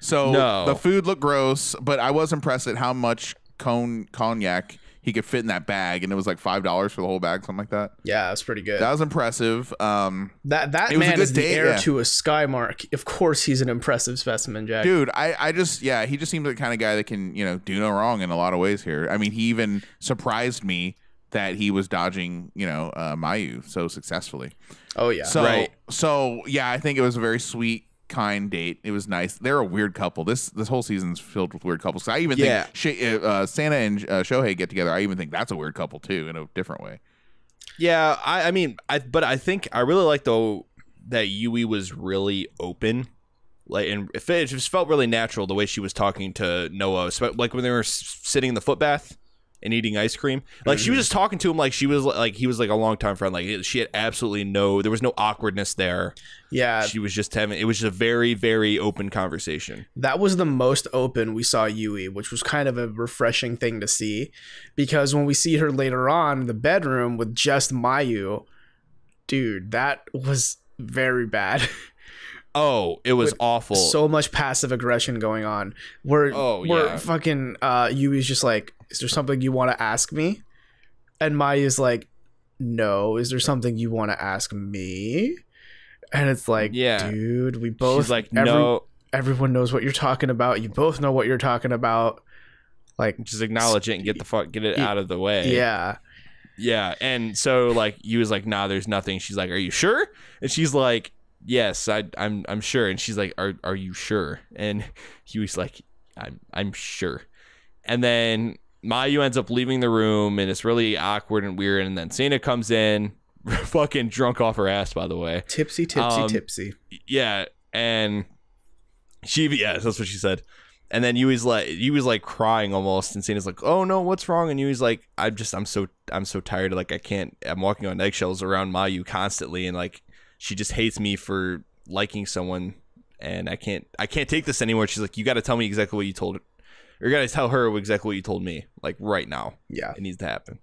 So no. the food looked gross, but I was impressed at how much cone cognac he could fit in that bag, and it was like five dollars for the whole bag, something like that. Yeah, that's pretty good. That was impressive. Um, that that man is the heir yeah. to a Skymark. Of course, he's an impressive specimen, Jack. Dude, I I just yeah, he just seems like the kind of guy that can you know do no wrong in a lot of ways here. I mean, he even surprised me that he was dodging, you know, uh, Mayu so successfully. Oh yeah, so right. so yeah, I think it was a very sweet kind date. It was nice. They're a weird couple. This this whole season's filled with weird couples. I even yeah. think uh, uh, Santa and uh, Shohei get together. I even think that's a weird couple too, in a different way. Yeah, I, I mean, I but I think I really like though that Yui was really open, like, and it, it just felt really natural the way she was talking to Noah, like when they were sitting in the foot bath and eating ice cream. Like mm-hmm. she was mm-hmm. just talking to him like she was like he was like a long time friend. Like she had absolutely no there was no awkwardness there. Yeah. She was just having it was just a very very open conversation. That was the most open we saw Yui, which was kind of a refreshing thing to see because when we see her later on in the bedroom with just Mayu, dude, that was very bad. Oh, it was awful. So much passive aggression going on. Where oh, where yeah. fucking uh Yui's just like, is there something you want to ask me? And Mai is like, no. Is there something you want to ask me? And it's like, yeah, dude, we both She's like every, no. Everyone knows what you're talking about. You both know what you're talking about. Like, just acknowledge it and get the fuck, get it out of the way. Yeah. Yeah, and so like you was like, nah, there's nothing. She's like, are you sure? And she's like, yes, I, I'm I'm sure. And she's like, are are you sure? And he was like, I'm I'm sure. And then Mayu ends up leaving the room, and it's really awkward and weird. And then Cena comes in, fucking drunk off her ass, by the way, tipsy, tipsy, um, tipsy. Yeah, and she yeah, that's what she said. And then Yui's like Yui's like crying almost, and Cena's like, "Oh no, what's wrong?" And Yui's like, "I'm just I'm so I'm so tired. Like I can't. I'm walking on eggshells around Mayu constantly, and like she just hates me for liking someone and I can't I can't take this anymore. She's like, You gotta tell me exactly what you told her. you gotta tell her exactly what you told me, like right now. Yeah. It needs to happen.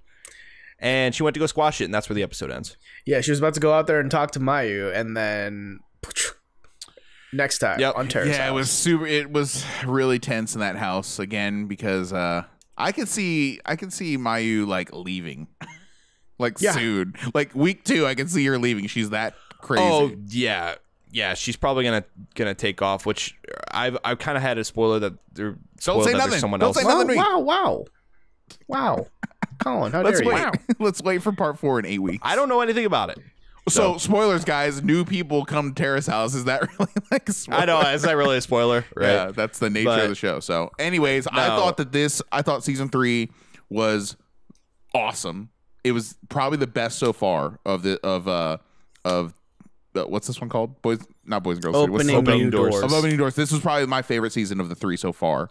And she went to go squash it, and that's where the episode ends. Yeah, she was about to go out there and talk to Mayu, and then next time yep. on Terrace. Yeah, house. it was super it was really tense in that house again because uh I could see I could see Mayu like leaving. like yeah. soon. Like week two, I can see her leaving. She's that Oh, crazy. Oh yeah, yeah. She's probably gonna gonna take off. Which I've I've kind of had a spoiler that there. Don't say nothing. Someone Don't else. say wow, nothing. Wow, wow, wow. Colin, how let's dare wait. You? let's wait for part four in eight weeks. I don't know anything about it. So, so spoilers, guys. New people come to Terrace House. Is that really like? I know. Is that really a spoiler? Right. Yeah, that's the nature but, of the show. So, anyways, no. I thought that this. I thought season three was awesome. It was probably the best so far of the of uh of the, what's this one called? Boys, not Boys and Girls. Opening, What's doors. Of opening doors. This was probably my favorite season of the three so far.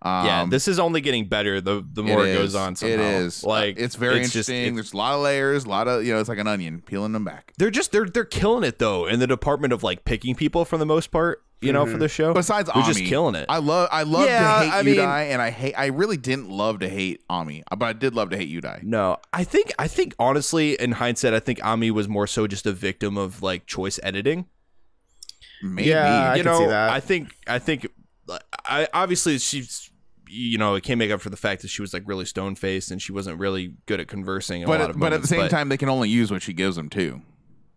Um, yeah, this is only getting better the the more it, it goes on. Somehow. It is uh, like it's very it's interesting. Just, There's a lot of layers, a lot of you know, it's like an onion peeling them back. They're just they're they're killing it though in the department of like picking people for the most part. You mm -hmm. know, for mm-hmm. the show. Besides, we're Ami, just killing it. I love, I love yeah, to hate I Udai, and I hate. I really didn't love to hate Ami, but I did love to hate Udai. No, I think, I think honestly, in hindsight, I think Ami was more so just a victim of like choice editing. Maybe. Yeah, you I know, I think I think I obviously she's you know, it can't make up for the fact that she was like really stone faced and she wasn't really good at conversing. but at, but moments, at the same but, time, they can only use what she gives them too.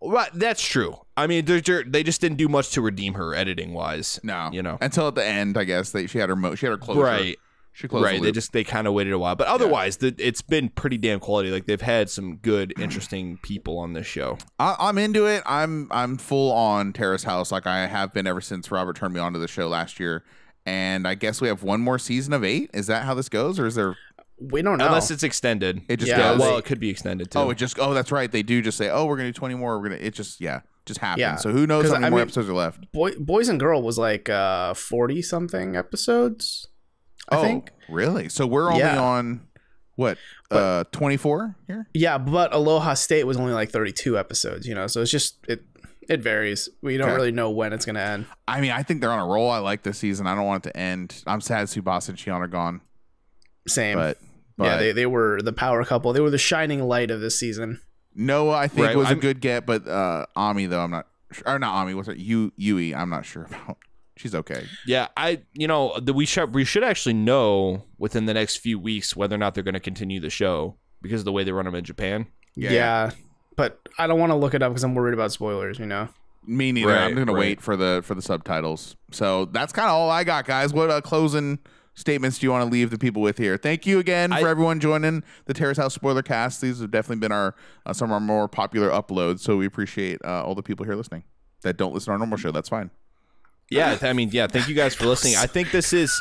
Right, that's true. I mean, they just didn't do much to redeem her editing wise. No, you know, until at the end, I guess that she had her mo- she had her closure. Right, she closed. Right, the they just they kind of waited a while, but otherwise, yeah. the, it's been pretty damn quality. Like they've had some good, interesting people on this show. I, am into it. I'm I'm full on Terrace House, like I have been ever since Robert turned me on to the show last year and I guess we have one more season of eight. Is that how this goes, or is there? We don't know unless it's extended. It just yeah. Goes. Well, it could be extended too. Oh, it just oh, that's right. They do just say, oh, we're gonna do twenty more. We're gonna. It just yeah, just happens. Yeah. So who knows how many I more mean, episodes are left? Boy, Boys and Girl was like uh forty something episodes. I oh, think. really? So we're only yeah. on what uh, 24 here yeah but aloha state was only like 32 episodes you know so it's just it it varies. We don't okay. really know when it's going to end. I mean, I think they're on a roll. I like this season. I don't want it to end. I'm sad Subasa and Shion are gone. Same. But, but, yeah, they, they were the power couple. They were the shining light of this season. Noah, I think right. was I'm, a good get, but uh, Ami though I'm not sure, or not Ami. What's that? You Yui? I'm not sure about. She's okay. Yeah, I you know the, we should we should actually know within the next few weeks whether or not they're going to continue the show because of the way they run them in Japan. yeah. yeah but I don't want to look it up because I'm worried about spoilers. You know. Me neither. Right, I'm gonna right. wait for the for the subtitles. So that's kind of all I got, guys. What uh, closing statements do you want to leave the people with here? Thank you again I, for everyone joining the Terrace House spoiler cast. These have definitely been our uh, some of our more popular uploads, so we appreciate uh, all the people here listening that don't listen to our normal show. That's fine. Yeah, I mean, yeah. Thank you guys for listening. I think this is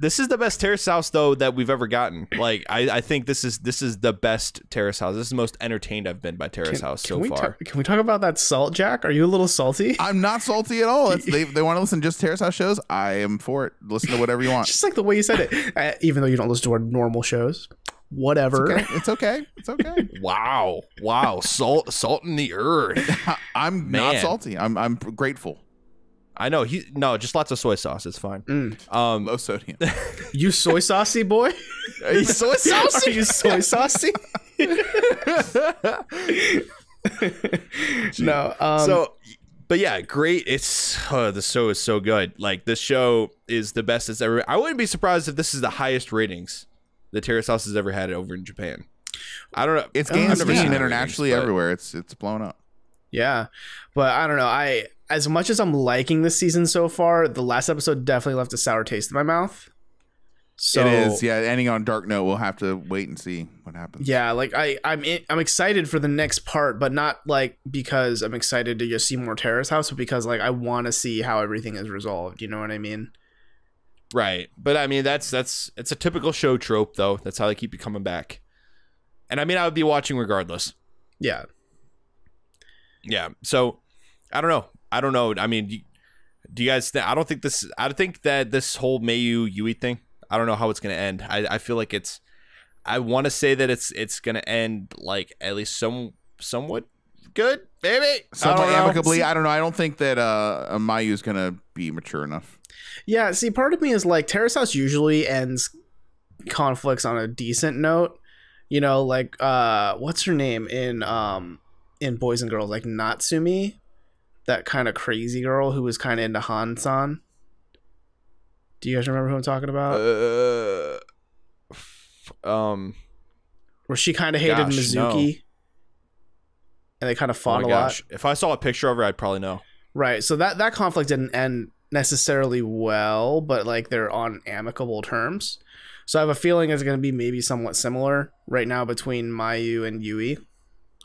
this is the best terrace house though that we've ever gotten. Like I, I think this is this is the best terrace house. This is the most entertained I've been by terrace can, house can so we far. can we talk about that salt, Jack? Are you a little salty? I'm not salty at all. It's, they they want to listen to just terrace house shows. I am for it. Listen to whatever you want. just like the way you said it, uh, even though you don't listen to our normal shows whatever. It's okay. It's okay. It's okay. wow. Wow. Salt salt in the earth. I'm Man. not salty. I'm I'm grateful. I know he no, just lots of soy sauce. It's fine. Mm. Um, Low sodium. you soy saucy boy? Are you soy saucy? Are you soy saucy? no. Um, so, but yeah, great. It's uh, the show is so good. Like this show is the best it's ever. I wouldn't be surprised if this is the highest ratings the Terra House has ever had over in Japan. I don't know. It's gained seen internationally everywhere. It's it's blown up. Yeah, but I don't know. I as much as I'm liking this season so far, the last episode definitely left a sour taste in my mouth. So it is, yeah. Ending on dark note, we'll have to wait and see what happens. Yeah, like I, I'm, in, I'm excited for the next part, but not like because I'm excited to just see more Terrace House, but because like I want to see how everything is resolved. You know what I mean? Right, but I mean that's that's it's a typical show trope, though. That's how they keep you coming back. And I mean, I would be watching regardless. Yeah. Yeah. So I don't know. I don't know. I mean, do you guys? I don't think this. I think that this whole Mayu Yui thing. I don't know how it's gonna end. I, I feel like it's. I want to say that it's it's gonna end like at least some somewhat good, maybe somewhat I amicably. I don't know. I don't think that uh is gonna be mature enough. Yeah. See, part of me is like Terrace House usually ends conflicts on a decent note. You know, like uh, what's her name in um in Boys and Girls, like Natsumi that kind of crazy girl who was kind of into Hansan. Do you guys remember who I'm talking about? Uh, um, where she kind of hated gosh, Mizuki, no. and they kind of fought oh a gosh. lot. If I saw a picture of her, I'd probably know. Right. So that that conflict didn't end necessarily well, but like they're on amicable terms. So I have a feeling it's going to be maybe somewhat similar right now between Mayu and Yui.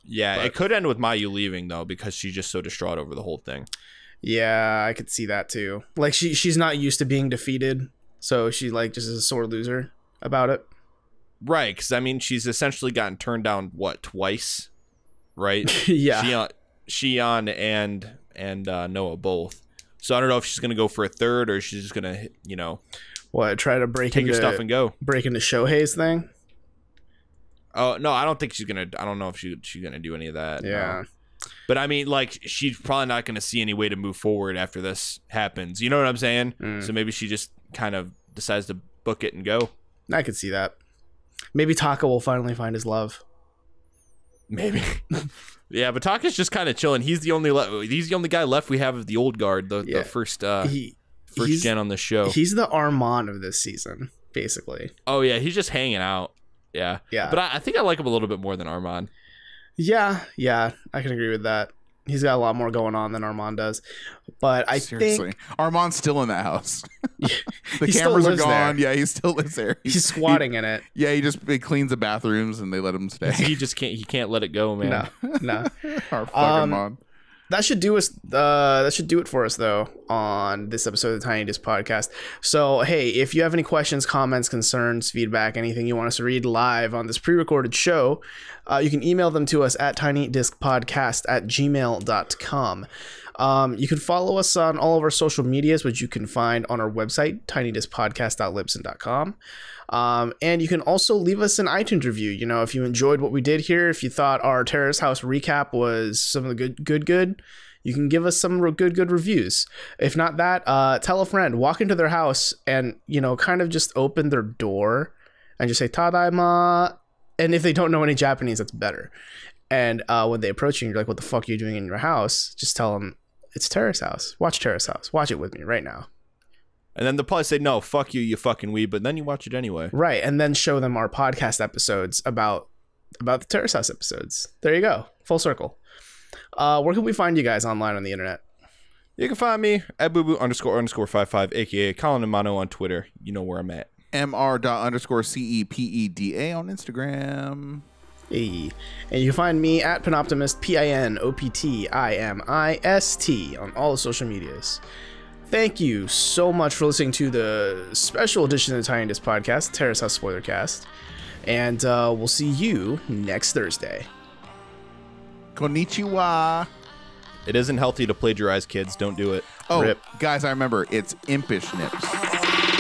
Yeah, but. it could end with Mayu leaving though because she's just so distraught over the whole thing. Yeah, I could see that too. Like she she's not used to being defeated, so she like just is a sore loser about it. Right, because I mean she's essentially gotten turned down what twice, right? yeah, she on and and uh, Noah both. So I don't know if she's gonna go for a third or she's just gonna you know, what try to break take into, her stuff and go break into Shohei's thing. Oh no, I don't think she's gonna. I don't know if she she's gonna do any of that. Yeah. No. But I mean, like she's probably not gonna see any way to move forward after this happens. You know what I'm saying? Mm. So maybe she just kind of decides to book it and go. I could see that. Maybe Taka will finally find his love. Maybe. yeah, but Taka's just kind of chilling. He's the only le- he's the only guy left we have of the old guard, the, yeah. the first uh he, first gen on the show. He's the Armand of this season, basically. Oh yeah, he's just hanging out. Yeah. Yeah. But I, I think I like him a little bit more than Armand. Yeah, yeah, I can agree with that. He's got a lot more going on than Armand does. But I Seriously. think Armand's still in that house. the cameras are gone. There. Yeah, he still lives there. He's, he's squatting he, in it. Yeah, he just he cleans the bathrooms and they let him stay. He just can't he can't let it go, man. No. No. Our fucking um, mom that should do us uh, that should do it for us though on this episode of the tiny disc podcast so hey if you have any questions comments concerns feedback anything you want us to read live on this pre-recorded show uh, you can email them to us at tinydiscpodcast at gmail.com um, you can follow us on all of our social medias which you can find on our website tinydiscpodcast.libsen.com um, and you can also leave us an iTunes review. You know, if you enjoyed what we did here, if you thought our Terrace House recap was some of the good, good, good, you can give us some good, good reviews. If not that, uh, tell a friend, walk into their house and, you know, kind of just open their door and just say, Tadaima. And if they don't know any Japanese, that's better. And uh, when they approach you and you're like, what the fuck are you doing in your house? Just tell them, it's Terrace House. Watch Terrace House. Watch it with me right now. And then they'll probably say, no, fuck you, you fucking weeb. But then you watch it anyway. Right. And then show them our podcast episodes about about the Terrace House episodes. There you go. Full circle. Uh, where can we find you guys online on the internet? You can find me at boo boo underscore underscore five five, aka Colin Amano on Twitter. You know where I'm at. Mr. Dot underscore C E P E D A on Instagram. Hey. And you can find me at Panoptimist, P I N O P T I M I S T on all the social medias. Thank you so much for listening to the special edition of the Tiny Disc podcast, Terrace House Spoilercast. And uh, we'll see you next Thursday. Konnichiwa. It isn't healthy to plagiarize, kids. Don't do it. Oh, Rip. guys, I remember. It's impish nips.